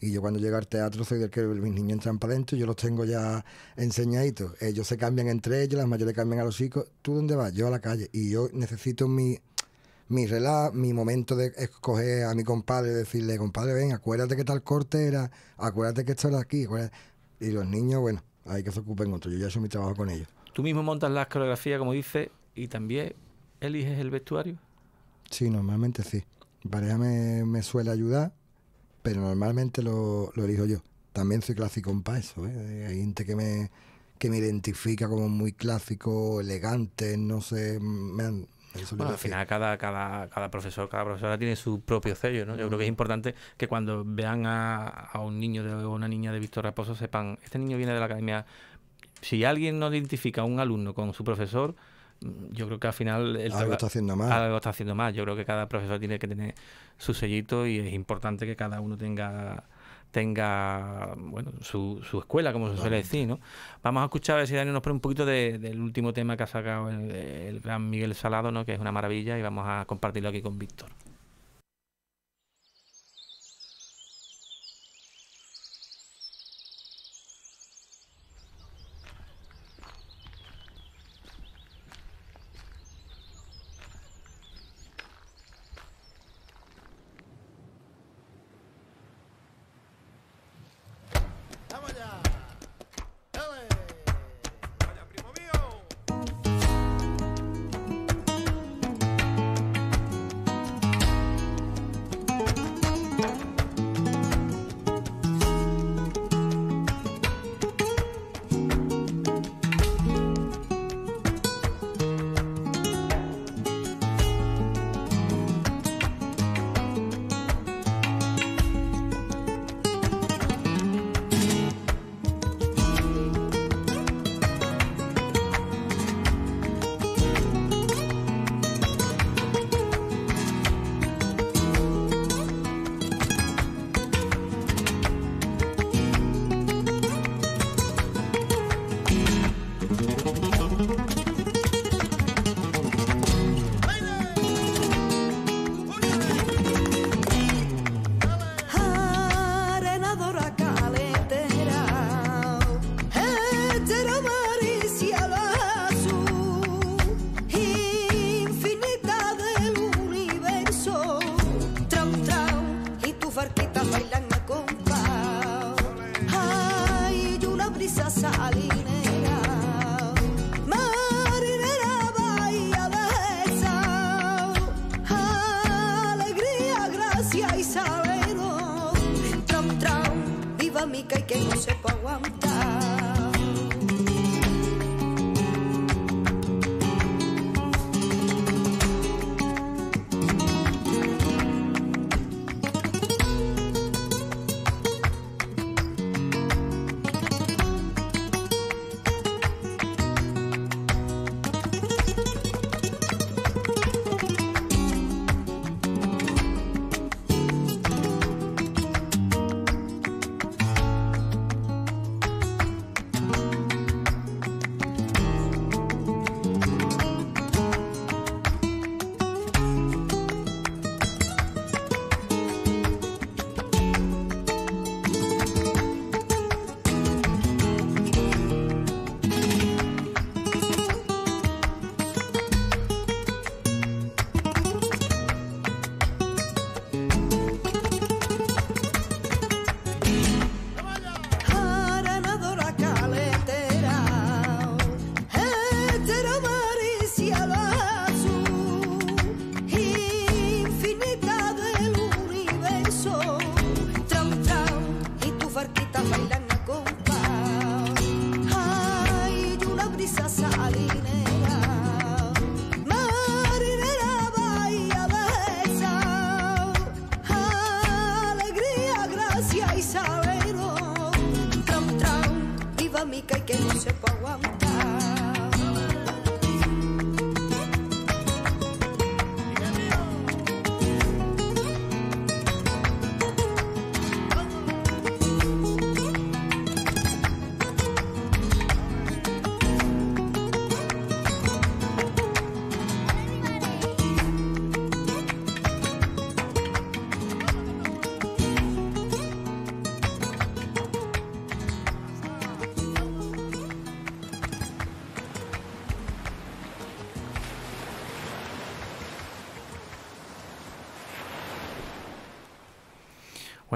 y yo cuando llego al teatro soy del que mis niños entran para adentro yo los tengo ya enseñaditos. Ellos se cambian entre ellos, las mayores cambian a los chicos. ¿Tú dónde vas? Yo a la calle. Y yo necesito mi, mi mi momento de escoger a mi compadre decirle, compadre, ven, acuérdate que tal corte era, acuérdate que esto era aquí. Y los niños, bueno, hay que se ocupen otro. Yo ya hice mi trabajo con ellos. Tú mismo montas la coreografías, como dices, y también eliges el vestuario. Sí, normalmente sí. Mi pareja me, suele ayudar, pero normalmente lo, lo, elijo yo. También soy clásico en eso. ¿eh? Hay gente que me, que me identifica como muy clásico, elegante, no sé, bueno, al final cada, cada, cada, profesor, cada profesora tiene su propio sello, ¿no? Yo creo que es importante que cuando vean a, a un niño o una niña de Víctor Raposo sepan, este niño viene de la academia. Si alguien no identifica a un alumno con su profesor, mm, yo creo que al final algo está haciendo más algo está haciendo más yo creo que cada profesor tiene que tener su sellito y es importante que cada uno tenga tenga bueno, su, su escuela, como se suele decir. ¿no? Vamos a escuchar a ver si Daniel nos pone un poquito del último tema que ha sacado el, el gran Miguel Salado, que es una maravilla, y vamos a compartirlo aquí con Víctor.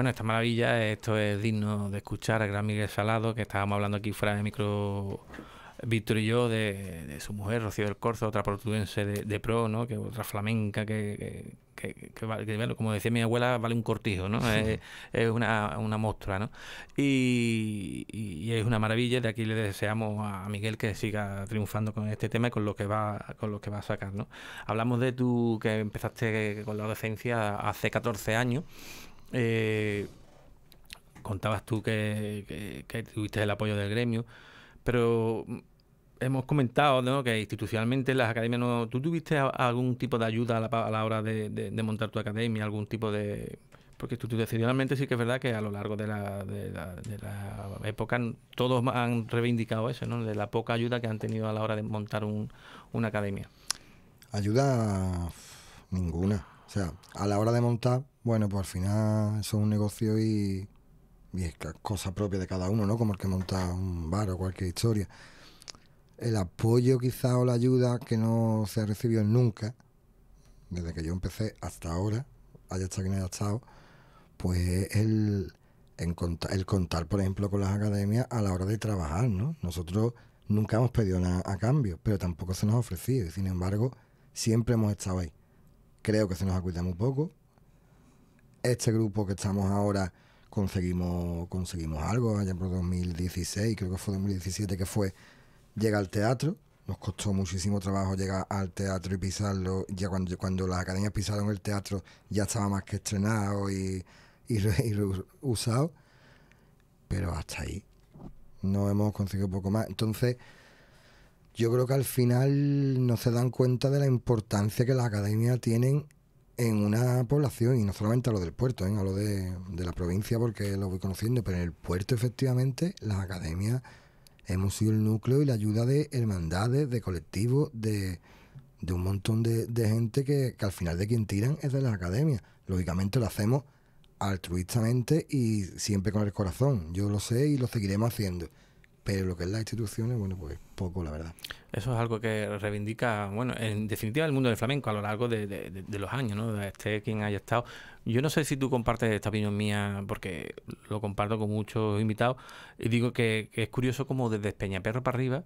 esta maravilla, esto es digno de escuchar a gran Miguel Salado, que estábamos hablando aquí fuera de micro Víctor y yo, de, su mujer, Rocío del Corzo, otra portuguesa de, pro, ¿no? que otra flamenca, que, como decía mi abuela, vale un cortijo, ¿no? Es, una, una ¿no? Y, es una maravilla, de aquí le deseamos a Miguel que siga triunfando con este tema y con lo que va, con lo que va a sacar, ¿no? Hablamos de tú que empezaste con la docencia hace 14 años eh, contabas tú que, tuviste el apoyo del gremio, pero hemos comentado ¿no? que institucionalmente las academias no... ¿Tú tuviste algún tipo de ayuda a la, hora de, montar tu academia, algún tipo de...? Porque institucionalmente sí que es verdad que a lo largo de la, época todos han reivindicado eso, ¿no? de la poca ayuda que han tenido a la hora de montar una academia. Ayuda ninguna. O sea, a la hora de montar, bueno, pues al final eso es un negocio y, es cosa propia de cada uno, ¿no? Como el que monta un bar o cualquier historia. El apoyo quizá o la ayuda que no se ha recibido nunca, desde que yo empecé hasta ahora, haya estado quien haya estado, pues es el, el contar, por ejemplo, con las academias a la hora de trabajar, ¿no? Nosotros nunca hemos pedido nada a cambio, pero tampoco se nos ha ofrecido y sin embargo siempre hemos estado ahí creo que se nos acuita muy poco. Este grupo que estamos ahora conseguimos, conseguimos algo, allá por 2016, creo que fue 2017 que fue, llega al teatro. Nos costó muchísimo trabajo llegar al teatro y pisarlo. Ya cuando, las academias pisaron el teatro ya estaba más que estrenado y, y, usado. Pero hasta ahí. No hemos conseguido poco más. Entonces, yo creo que al final no se dan cuenta de la importancia que las academias tienen en una población, y no solamente a lo del puerto, ¿eh? a lo de, la provincia, porque lo voy conociendo, pero en el puerto efectivamente las academias hemos sido el núcleo y la ayuda de hermandades, de colectivos, de, un montón de, gente que, que, al final de quien tiran es de las academias. Lógicamente lo hacemos altruistamente y siempre con el corazón, yo lo sé y lo seguiremos haciendo pero lo que es las instituciones, bueno, pues poco, la verdad. Eso es algo que reivindica, bueno, en definitiva el mundo del flamenco a lo largo de, los años, ¿no? ...este quien haya estado. Yo no sé si tú compartes esta opinión mía, porque lo comparto con muchos invitados, y digo que, es curioso como desde Peña Perro para arriba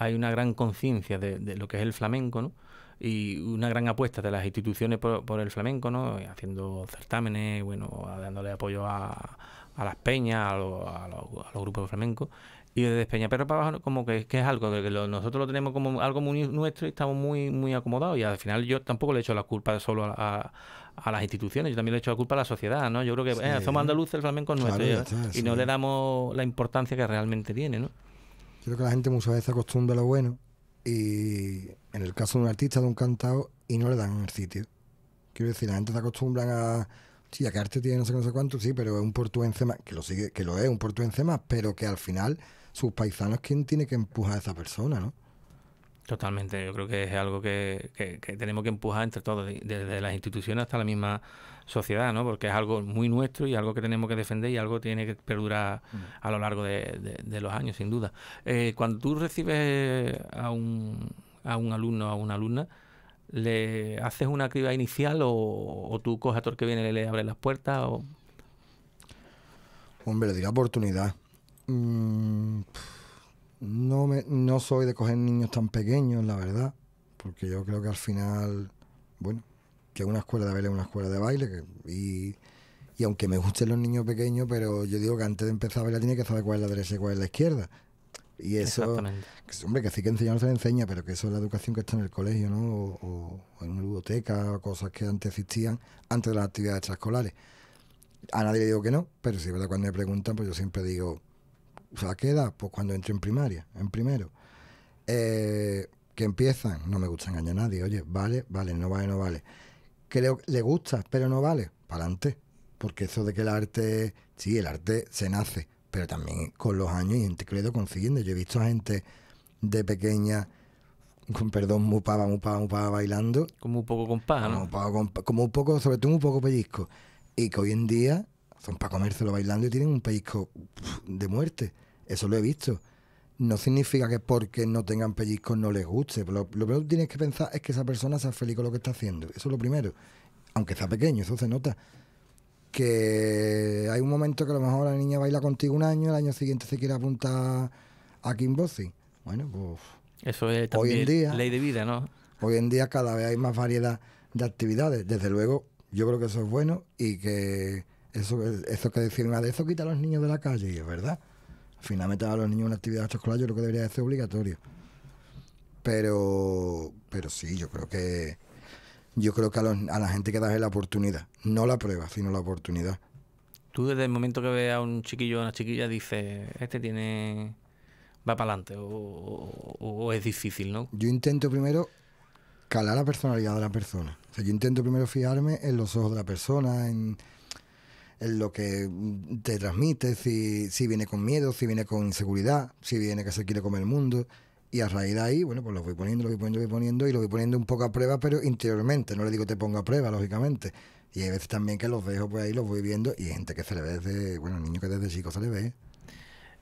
hay una gran conciencia de, lo que es el flamenco, ¿no? y una gran apuesta de las instituciones por, el flamenco, ¿no? haciendo certámenes, bueno, dándole apoyo a, las peñas, a, a los grupos flamencos. Y desde pero para abajo, como que, es algo que nosotros lo tenemos como algo muy nuestro y estamos muy, muy acomodados. Y al final yo tampoco le he echo la culpa solo a, las instituciones, yo también le he hecho la culpa a la sociedad, ¿no? Yo creo que eh, somos andaluces, el flamenco nuestro. ¿eh? y no le damos la importancia que realmente tiene, ¿no? creo que la gente muchas veces acostumbra lo bueno y en el caso de un artista, de un cantado, y no le dan el sitio. Quiero decir, la gente se acostumbra a... Sí, a que arte tiene no sé, no sé cuánto, sí, pero es un portuense más, que lo sigue, que lo es, un portuense más, pero que al final sus paisanos quien tiene que empujar a esa persona, ¿no? Totalmente, yo creo que es algo que, tenemos que empujar entre todos, desde las instituciones hasta la misma sociedad, ¿no? Porque es algo muy nuestro y algo que tenemos que defender y algo que tiene que perdurar mm. a lo largo de, los años, sin duda. Eh, cuando tú recibes a un, a un alumno o a una alumna, ¿le haces una criba inicial o, o tú coges a todo el que viene y le abres las puertas? O... Hombre, le oportunidad. Mm, no, me, no soy de coger niños tan pequeños, la verdad, porque yo creo que al final, bueno, que una escuela de baile es una escuela de baile, y, aunque me gusten los niños pequeños, pero yo digo que antes de empezar a bailar tiene que saber cuál es la derecha y cuál es la izquierda. Y eso, hombre, que sí que enseñar no se le enseña, pero que eso es la educación que está en el colegio, ¿no? O, en una biblioteca, o cosas que antes existían, antes de las actividades extraescolares. A nadie le digo que no, pero si es verdad, cuando me preguntan, pues yo siempre digo, o sea, ¿qué Pues cuando entro en primaria, en primero. Eh, que empiezan, no me gusta engañar a nadie, oye, vale, vale, no vale, no vale. Creo que le gusta, pero no vale, para adelante. Porque eso de que el arte, sí, el arte se nace, pero también con los años y gente que consiguiendo. Yo he visto a gente de pequeña con perdón, muy pava, muy pava, muy pava bailando. Como un poco con ¿no? Como un poco, sobre todo un poco pellizco. Y que hoy en día son para comérselo bailando y tienen un pellizco de muerte. Eso lo he visto. No significa que porque no tengan pellizco no les guste. lo, primero que tienes que pensar es que esa persona sea feliz con lo que está haciendo. Eso es lo primero. Aunque sea pequeño, eso se nota. Que hay un momento que a lo mejor la niña baila contigo un año, el año siguiente se quiere apuntar a Kimbozi Bueno, pues. Eso es también hoy en día, ley de vida, ¿no? Hoy en día cada vez hay más variedad de actividades. Desde luego, yo creo que eso es bueno y que eso, eso que decir una de eso quita a los niños de la calle, y es verdad. Al final meter a los niños en una actividad escolar, yo creo que debería ser obligatorio. Pero, pero sí, yo creo que yo creo que a, la gente que es la oportunidad, no la prueba, sino la oportunidad. Tú desde el momento que ve a un chiquillo o a una chiquilla dices, este tiene va para adelante o, es difícil, ¿no? Yo intento primero calar la personalidad de la persona. O sea, yo intento primero fijarme en los ojos de la persona, en en lo que mm, te transmite, si, viene con miedo, si viene con inseguridad, si viene que se quiere comer el mundo. Y a raíz de ahí, bueno, pues lo voy poniendo, lo voy poniendo, lo voy poniendo y lo voy poniendo un poco a prueba, pero interiormente. No le digo te ponga a prueba, lógicamente. Y hay veces también que los dejo pues ahí, los voy viendo y gente que se le ve desde, bueno, niño que desde chico se le ve.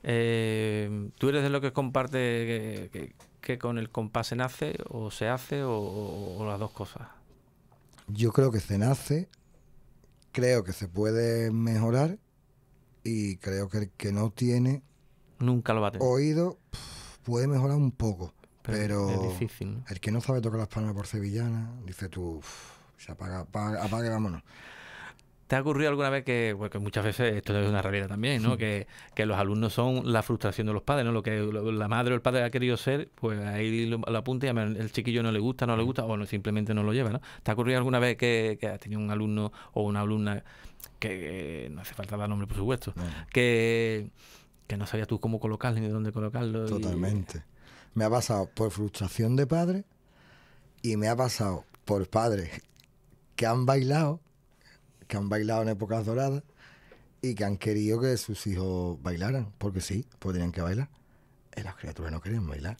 Eh, ¿Tú eres de lo que comparte que, con el compás se nace o se hace o las dos cosas? Yo creo que se nace creo que se puede mejorar y creo que el que no tiene nunca lo va a tener. Oído puede mejorar un poco, pero, es difícil. El que no sabe tocar las palmas por sevillana dice tú, se apaga, apaga, apaga vámonos. ¿Te ha ocurrido alguna vez que, porque pues, muchas veces esto es una realidad también, ¿no? Que, los alumnos son la frustración de los padres, ¿no? Lo que la madre o el padre ha querido ser, pues ahí lo, apunta y el chiquillo no le gusta, no le gusta o simplemente no lo lleva, ¿no? ¿Te ha ocurrido alguna vez que, has tenido un alumno o una alumna que, no hace falta dar nombre, por supuesto, que, no sabías tú cómo colocarlo ni dónde colocarlo? Totalmente. Me ha pasado por frustración de padre y me ha pasado por padres que han bailado que han bailado en épocas doradas y que han querido que sus hijos bailaran, porque sí, pues tenían que bailar. Y eh, las criaturas no querían bailar.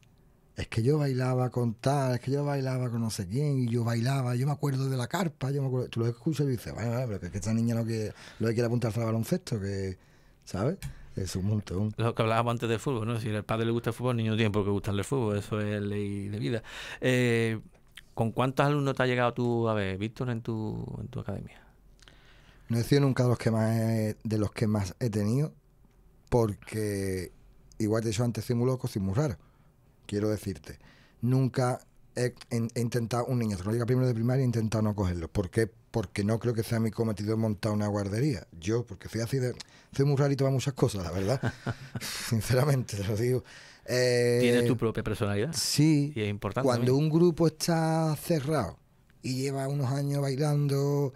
Es que yo bailaba con tal, es que yo bailaba con no sé quién, y yo bailaba, yo me acuerdo de la carpa, yo me acuerdo. Tú lo escuchas y dices, vaya, pero que, que esta niña no quiere, que quiere apuntar al baloncesto, que, ¿sabes? Es un montón. Lo que hablábamos antes del fútbol, ¿no? Si al padre le gusta el fútbol, el niño tiene por qué gustarle el fútbol, eso es ley de vida. Eh, ¿Con cuántos alumnos te ha llegado tú a ver, Víctor, en tu, en tu academia? No he sido nunca de los que más he, de los que más he tenido, porque igual te he dicho antes, soy muy loco, soy muy raro. Quiero decirte, nunca he, intentado, un niño lo llega primero de primaria, he intentado no cogerlo. ¿Por qué? Porque no creo que sea mi cometido montar una guardería. Yo, porque soy así de. Soy muy rarito para muchas cosas, la verdad. Sinceramente, te lo digo. Eh, Tienes tu propia personalidad. Sí. Y es importante. Cuando un grupo está cerrado y lleva unos años bailando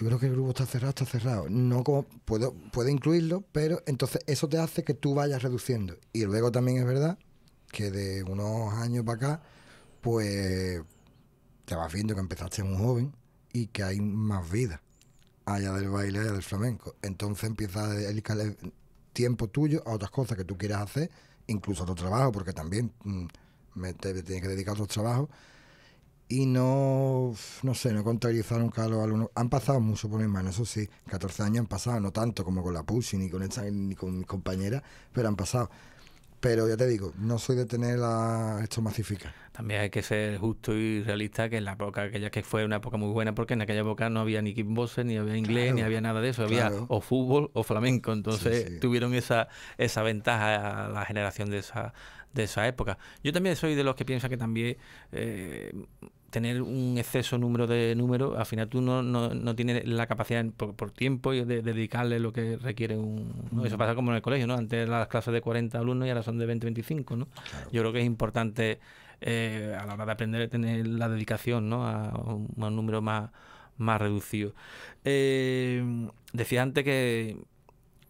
yo creo que el grupo está cerrado, está cerrado. No como puedo, puedo incluirlo, pero entonces eso te hace que tú vayas reduciendo. Y luego también es verdad que de unos años para acá, pues te vas viendo que empezaste un joven y que hay más vida allá del baile, allá del flamenco. Entonces empieza a dedicar tiempo tuyo a otras cosas que tú quieras hacer, incluso a trabajo, porque también mm, me, tienes que dedicar a otros trabajos y no, no sé, no contabilizaron que a los alumnos. Han pasado mucho por mis manos, eso sí, 14 años han pasado, no tanto como con la Pussy, ni con mi ni con pero han pasado. Pero ya te digo, no soy de tener la, esto masifica. También hay que ser justo y realista que en la época, aquella que fue una época muy buena, porque en aquella época no había ni kickboxer, ni había inglés, ni había nada de eso. Había o fútbol o flamenco. Entonces tuvieron esa, esa ventaja a la generación de esa de esa época. Yo también soy de los que piensa que también eh, tener un exceso número de números, al final tú no, no, no tienes la capacidad por, tiempo y de, dedicarle lo que requiere un... Eso mm. pasa como en el colegio, ¿no? Antes las clases de 40 alumnos y ahora son de 20, 25, ¿no? Yo creo que es importante eh, a la hora de aprender tener la dedicación, ¿no? A un, número más, más reducido. Eh, decía antes que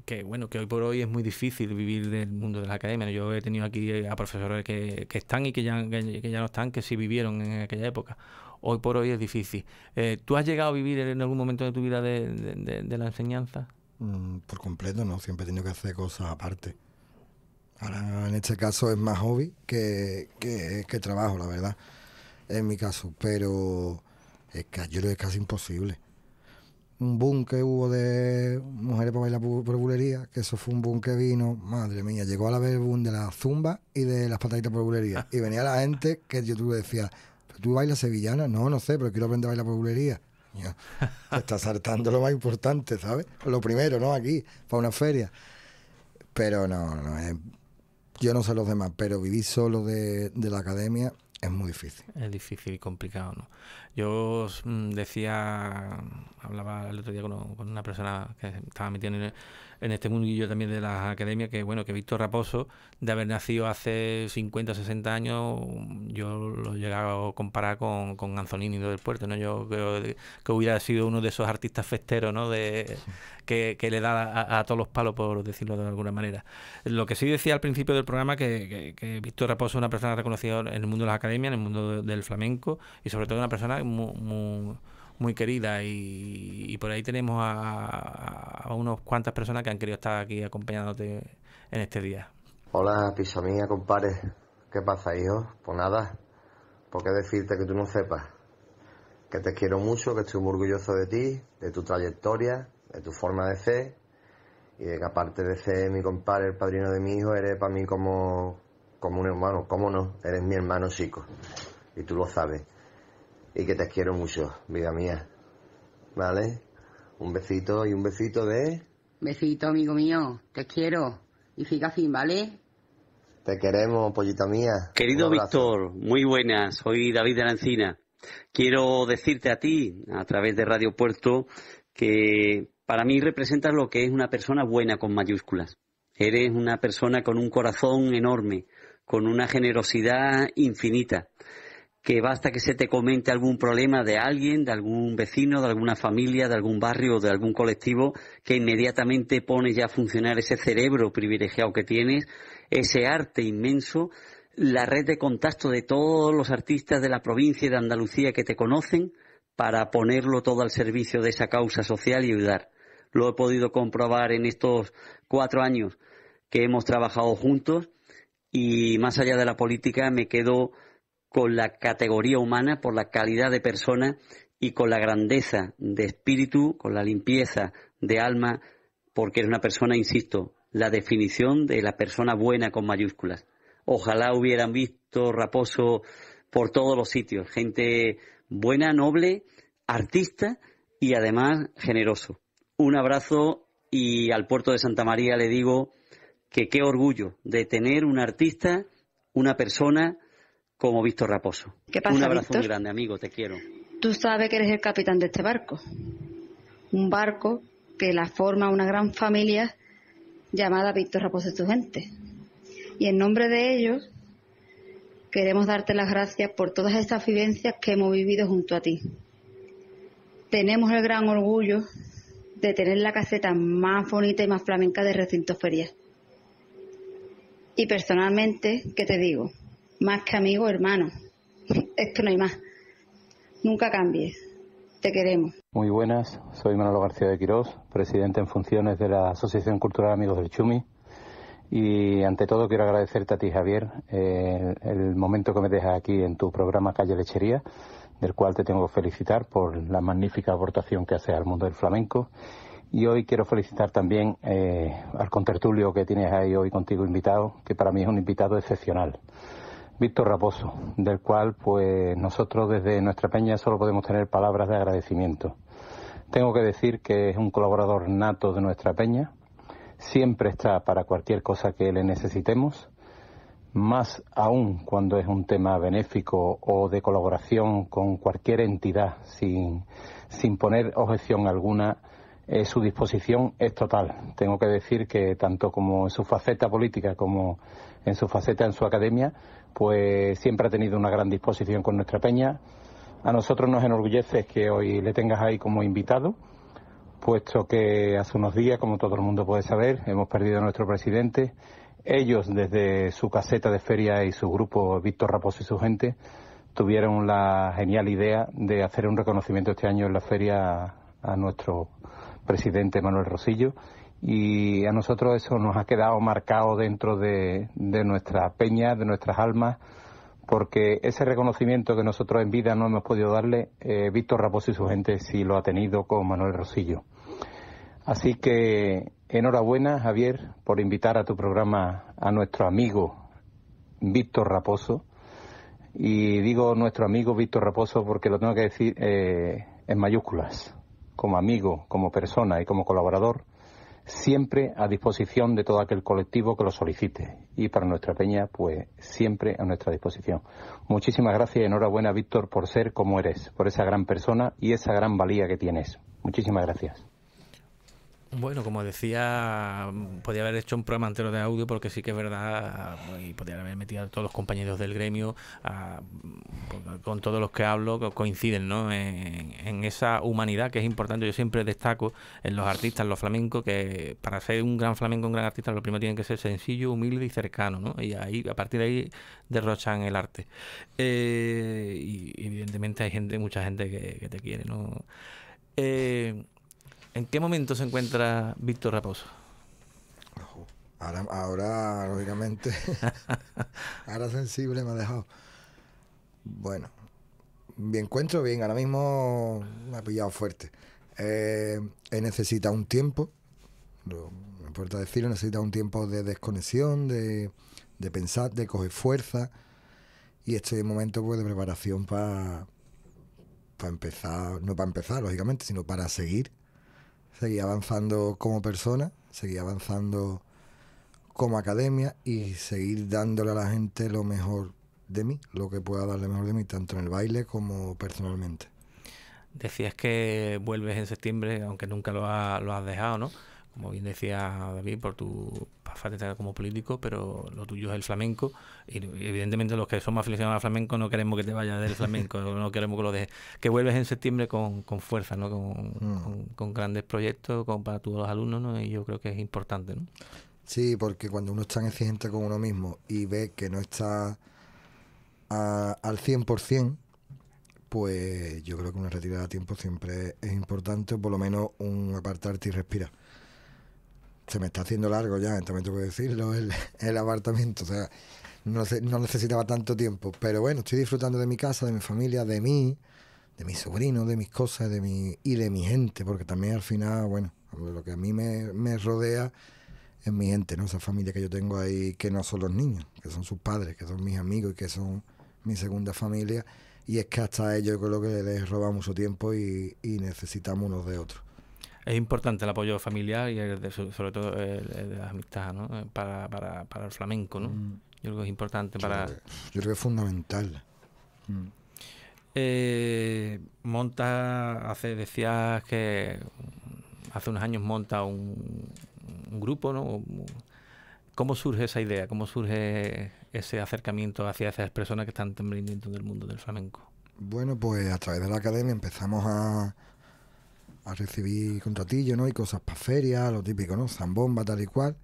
que bueno, que hoy por hoy es muy difícil vivir del mundo de la academia. Yo he tenido aquí a profesores que, están y que ya, que, ya no están, que sí vivieron en aquella época. Hoy por hoy es difícil. Eh, ¿Tú has llegado a vivir en algún momento de tu vida de, la enseñanza? Mm, por completo, no. Siempre he tenido que hacer cosas aparte. Ahora, en este caso, es más hobby que, que, que trabajo, la verdad. En mi caso. Pero es que yo creo que es casi imposible un boom que hubo de mujeres para bailar por bulería, que eso fue un boom que vino, madre mía, llegó a la vez el boom de la zumba y de las pataditas por bulería. Y venía la gente que yo tuve decía, ¿Pero ¿tú bailas sevillana? No, no sé, pero quiero aprender a bailar por bulería. te está saltando lo más importante, ¿sabes? Lo primero, ¿no? Aquí, para una feria. Pero no, no, eh, yo no sé los demás, pero viví solo de, de la academia es muy difícil. Es difícil y complicado, ¿no? Yo mm, decía, hablaba el otro día con, una persona que estaba metiendo en este mundillo también de las academias, que bueno, que Víctor Raposo, de haber nacido hace 50, 60 años, yo lo he llegado a comparar con, con Anzonini del Puerto, ¿no? Yo creo que hubiera sido uno de esos artistas festeros, ¿no? De, que, le da a, todos los palos, por decirlo de alguna manera. Lo que sí decía al principio del programa, que, que, Víctor Raposo es una persona reconocida en el mundo de las academias, en el mundo del flamenco, y sobre todo una persona muy muy querida y, por ahí tenemos a, unos cuantas personas que han querido estar aquí acompañándote en este día. Hola, piso mía, compadre. ¿Qué pasa, hijo? Pues nada, ¿por qué decirte que tú no sepas? Que te quiero mucho, que estoy muy orgulloso de ti, de tu trayectoria, de tu forma de ser y de que aparte de ser mi compadre, el padrino de mi hijo, eres para mí como, como un hermano. ¿Cómo no? Eres mi hermano chico y tú lo sabes y que te quiero mucho, vida mía. ¿Vale? Un besito y un besito de... Besito, amigo mío. Te quiero. Y siga así ¿vale? Te queremos, pollita mía. Querido Víctor, muy buenas. Soy David de la Encina. Quiero decirte a ti, a través de Radio Puerto, que para mí representas lo que es una persona buena con mayúsculas. Eres una persona con un corazón enorme, con una generosidad infinita que basta que se te comente algún problema de alguien, de algún vecino, de alguna familia, de algún barrio, de algún colectivo, que inmediatamente pones ya a funcionar ese cerebro privilegiado que tienes, ese arte inmenso, la red de contacto de todos los artistas de la provincia y de Andalucía que te conocen para ponerlo todo al servicio de esa causa social y ayudar. Lo he podido comprobar en estos cuatro años que hemos trabajado juntos y más allá de la política me quedo con la categoría humana, por la calidad de persona y con la grandeza de espíritu, con la limpieza de alma, porque es una persona, insisto, la definición de la persona buena con mayúsculas. Ojalá hubieran visto Raposo por todos los sitios, gente buena, noble, artista y además generoso. Un abrazo y al puerto de Santa María le digo que qué orgullo de tener un artista, una persona, como Víctor Raposo. Un abrazo muy grande, amigo, te quiero. Tú sabes que eres el capitán de este barco. Un barco que la forma una gran familia llamada Víctor Raposo y su gente. Y en nombre de ellos, queremos darte las gracias por todas estas vivencias que hemos vivido junto a ti. Tenemos el gran orgullo de tener la caseta más bonita y más flamenca de Recinto Feria. Y personalmente, ¿qué te digo? más que amigo, hermano. Es que no hay más. Nunca cambies. Te queremos. Muy buenas, soy Manolo García de Quirós, presidente en funciones de la Asociación Cultural Amigos del Chumi. Y ante todo quiero agradecerte a ti, Javier, eh, el momento que me dejas aquí en tu programa Calle Lechería, del cual te tengo que felicitar por la magnífica aportación que haces al mundo del flamenco. Y hoy quiero felicitar también eh, al contertulio que tienes ahí hoy contigo invitado, que para mí es un invitado excepcional. Víctor Raposo, del cual pues nosotros desde nuestra peña solo podemos tener palabras de agradecimiento. Tengo que decir que es un colaborador nato de nuestra peña, siempre está para cualquier cosa que le necesitemos, más aún cuando es un tema benéfico o de colaboración con cualquier entidad, sin, poner objeción alguna, eh, su disposición es total. Tengo que decir que tanto como en su faceta política como en su faceta en su academia, pues siempre ha tenido una gran disposición con nuestra peña. A nosotros nos enorgullece que hoy le tengas ahí como invitado, puesto que hace unos días, como todo el mundo puede saber, hemos perdido a nuestro presidente. Ellos, desde su caseta de feria y su grupo, Víctor Raposo y su gente, tuvieron la genial idea de hacer un reconocimiento este año en la feria a, nuestro presidente Manuel Rosillo y a nosotros eso nos ha quedado marcado dentro de, de nuestras peñas, de nuestras almas, porque ese reconocimiento que nosotros en vida no hemos podido darle, eh, Víctor Raposo y su gente sí lo ha tenido con Manuel Rosillo. Así que enhorabuena, Javier, por invitar a tu programa a nuestro amigo Víctor Raposo. Y digo nuestro amigo Víctor Raposo porque lo tengo que decir eh, en mayúsculas, como amigo, como persona y como colaborador siempre a disposición de todo aquel colectivo que lo solicite. Y para nuestra peña, pues siempre a nuestra disposición. Muchísimas gracias y enhorabuena, Víctor, por ser como eres, por esa gran persona y esa gran valía que tienes. Muchísimas gracias. Bueno, como decía, podía haber hecho un programa entero de audio porque sí que es verdad, y podría haber metido a todos los compañeros del gremio, con todos los que hablo, coinciden ¿no? En, esa humanidad que es importante. Yo siempre destaco en los artistas, en los flamencos, que para ser un gran flamenco, un gran artista, lo primero tiene que ser sencillo, humilde y cercano, ¿no? Y ahí, a partir de ahí derrochan el arte. Eh, y evidentemente hay gente, mucha gente que, te quiere, ¿no? Eh, ¿En qué momento se encuentra Víctor Raposo? Ahora, ahora lógicamente, ahora sensible me ha dejado. Bueno, me encuentro bien, ahora mismo me ha pillado fuerte. Eh, he necesitado un tiempo, no me importa decirlo, necesitado un tiempo de desconexión, de, pensar, de coger fuerza. Y estoy en momento pues, de preparación para empezar, no para empezar, lógicamente, sino para seguir seguí avanzando como persona, seguí avanzando como academia y seguir dándole a la gente lo mejor de mí, lo que pueda darle mejor de mí, tanto en el baile como personalmente. Decías que vuelves en septiembre, aunque nunca lo, lo has dejado, ¿no? como bien decía David, por tu faceta como político, pero lo tuyo es el flamenco. Y evidentemente los que somos aficionados al flamenco no queremos que te vayas del flamenco, no queremos que lo dejes. Que vuelves en septiembre con, con fuerza, ¿no? Con, mm. grandes proyectos para todos los alumnos, y yo creo que es importante. Sí, porque cuando uno está en exigente con uno mismo y ve que no está a, al 100%, pues yo creo que una retirada a tiempo siempre es importante, por lo menos un apartarte y respirar se me está haciendo largo ya, también tengo que decirlo, el, el apartamento. O sea, no, necesitaba tanto tiempo. Pero bueno, estoy disfrutando de mi casa, de mi familia, de mí, de mis sobrinos, de mis cosas de mi, y de mi gente, porque también al final, bueno, lo que a mí me, rodea es mi gente, ¿no? Esa familia que yo tengo ahí, que no son los niños, que son sus padres, que son mis amigos y que son mi segunda familia. Y es que hasta ellos creo que les roba mucho tiempo y necesitamos unos de otros es importante el apoyo familiar y sobre todo el, de las amistades ¿no? Eh, para, para, para, el flamenco. ¿no? Mm. Yo creo que es importante para... Yo creo que es fundamental. Mm. Mm. Eh, monta, hace, decías que hace unos años monta un, grupo, ¿no? ¿Cómo surge esa idea? ¿Cómo surge ese acercamiento hacia esas personas que están temblando dentro el mundo del flamenco? Bueno, pues a través de la academia empezamos a, recibí recibir ¿no? Y cosas para ferias, lo típico, ¿no? Zambomba, tal y cual.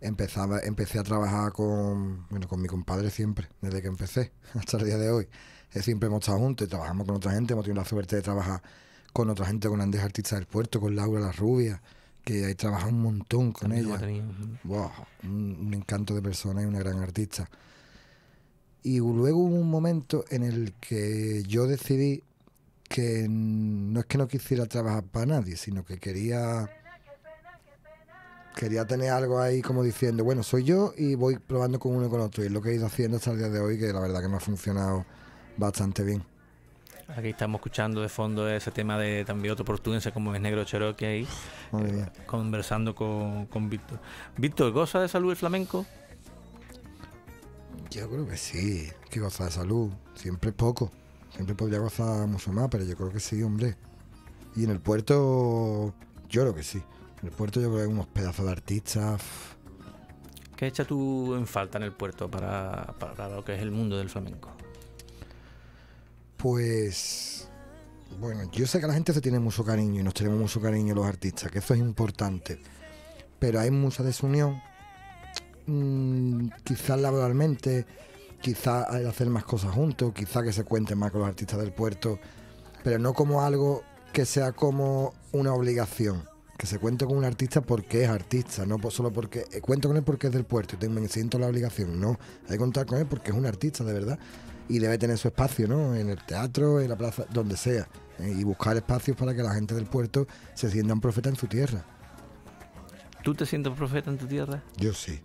Empezaba, empecé a trabajar con, con mi compadre siempre, desde que empecé hasta el día de hoy. Siempre hemos estado juntos y trabajamos con otra gente, hemos tenido la suerte de trabajar con otra gente, con grandes Artista del puerto, con Laura la Rubia, que ahí trabajado un montón con ella. un, un, encanto de persona y una gran artista. Y luego hubo un momento en el que yo decidí que no es que no quisiera trabajar para nadie, sino que quería quería tener algo ahí como diciendo, bueno, soy yo y voy probando con uno y con otro. Y es lo que he ido haciendo hasta el día de hoy, que la verdad que me ha funcionado bastante bien. Aquí estamos escuchando de fondo ese tema de también otro portugués como es Negro Cherokee ahí, eh, conversando con, con Víctor. Víctor, ¿goza de salud el flamenco? Yo creo que sí, que goza de salud, siempre poco. Siempre podría gozar mucho más, pero yo creo que sí, hombre. Y en el puerto, yo creo que sí. En el puerto yo creo que hay unos pedazos de artistas. ¿Qué echa tú en falta en el puerto para, lo que es el mundo del flamenco? Pues bueno, yo sé que la gente se tiene mucho cariño y nos tenemos mucho cariño los artistas, que eso es importante. Pero hay mucha desunión, mm, quizás laboralmente, quizá hacer más cosas juntos, quizá que se cuente más con los artistas del puerto, pero no como algo que sea como una obligación. Que se cuente con un artista porque es artista, no solo porque eh, cuento con él porque es del puerto y me siento la obligación. No, hay que contar con él porque es un artista de verdad y debe tener su espacio, ¿no? En el teatro, en la plaza, donde sea. Eh, y buscar espacios para que la gente del puerto se sienta un profeta en su tierra. ¿Tú te sientes profeta en tu tierra? Yo sí.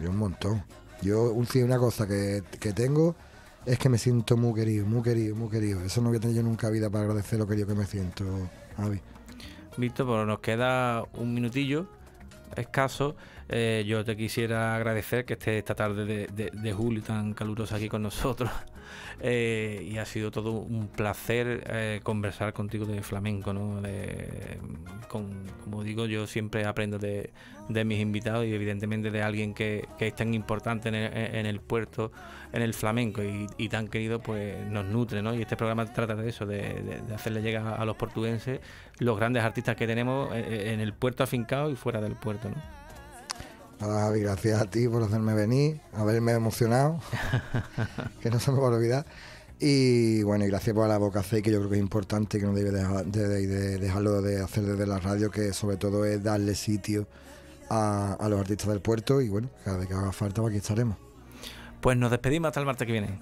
Yo un montón. Yo, una cosa que, tengo es que me siento muy querido, muy querido, muy querido. Eso no voy a tener nunca vida para agradecer lo querido que me siento, Javi. Víctor, pues nos queda un minutillo escaso. Eh, yo te quisiera agradecer que estés esta tarde de, de julio tan calurosa aquí con nosotros. Eh, y ha sido todo un placer eh, conversar contigo de flamenco, ¿no? como digo, yo siempre aprendo de, mis invitados y evidentemente de alguien que, es tan importante en el, puerto, en el flamenco y, tan querido, pues nos nutre, ¿no? Y este programa trata de eso, de, hacerle llegar a los portugueses los grandes artistas que tenemos en, eh, en el puerto afincado y fuera del puerto, ¿no? gracias a ti por hacerme venir, haberme emocionado, que no se me va a olvidar. Y bueno, y gracias por la boca vocación, que yo creo que es importante que no debe de, dejarlo de hacer desde la radio, que sobre todo es darle sitio a, a los artistas del puerto. Y bueno, cada vez que haga falta, pues aquí estaremos. Pues nos despedimos hasta el martes que viene.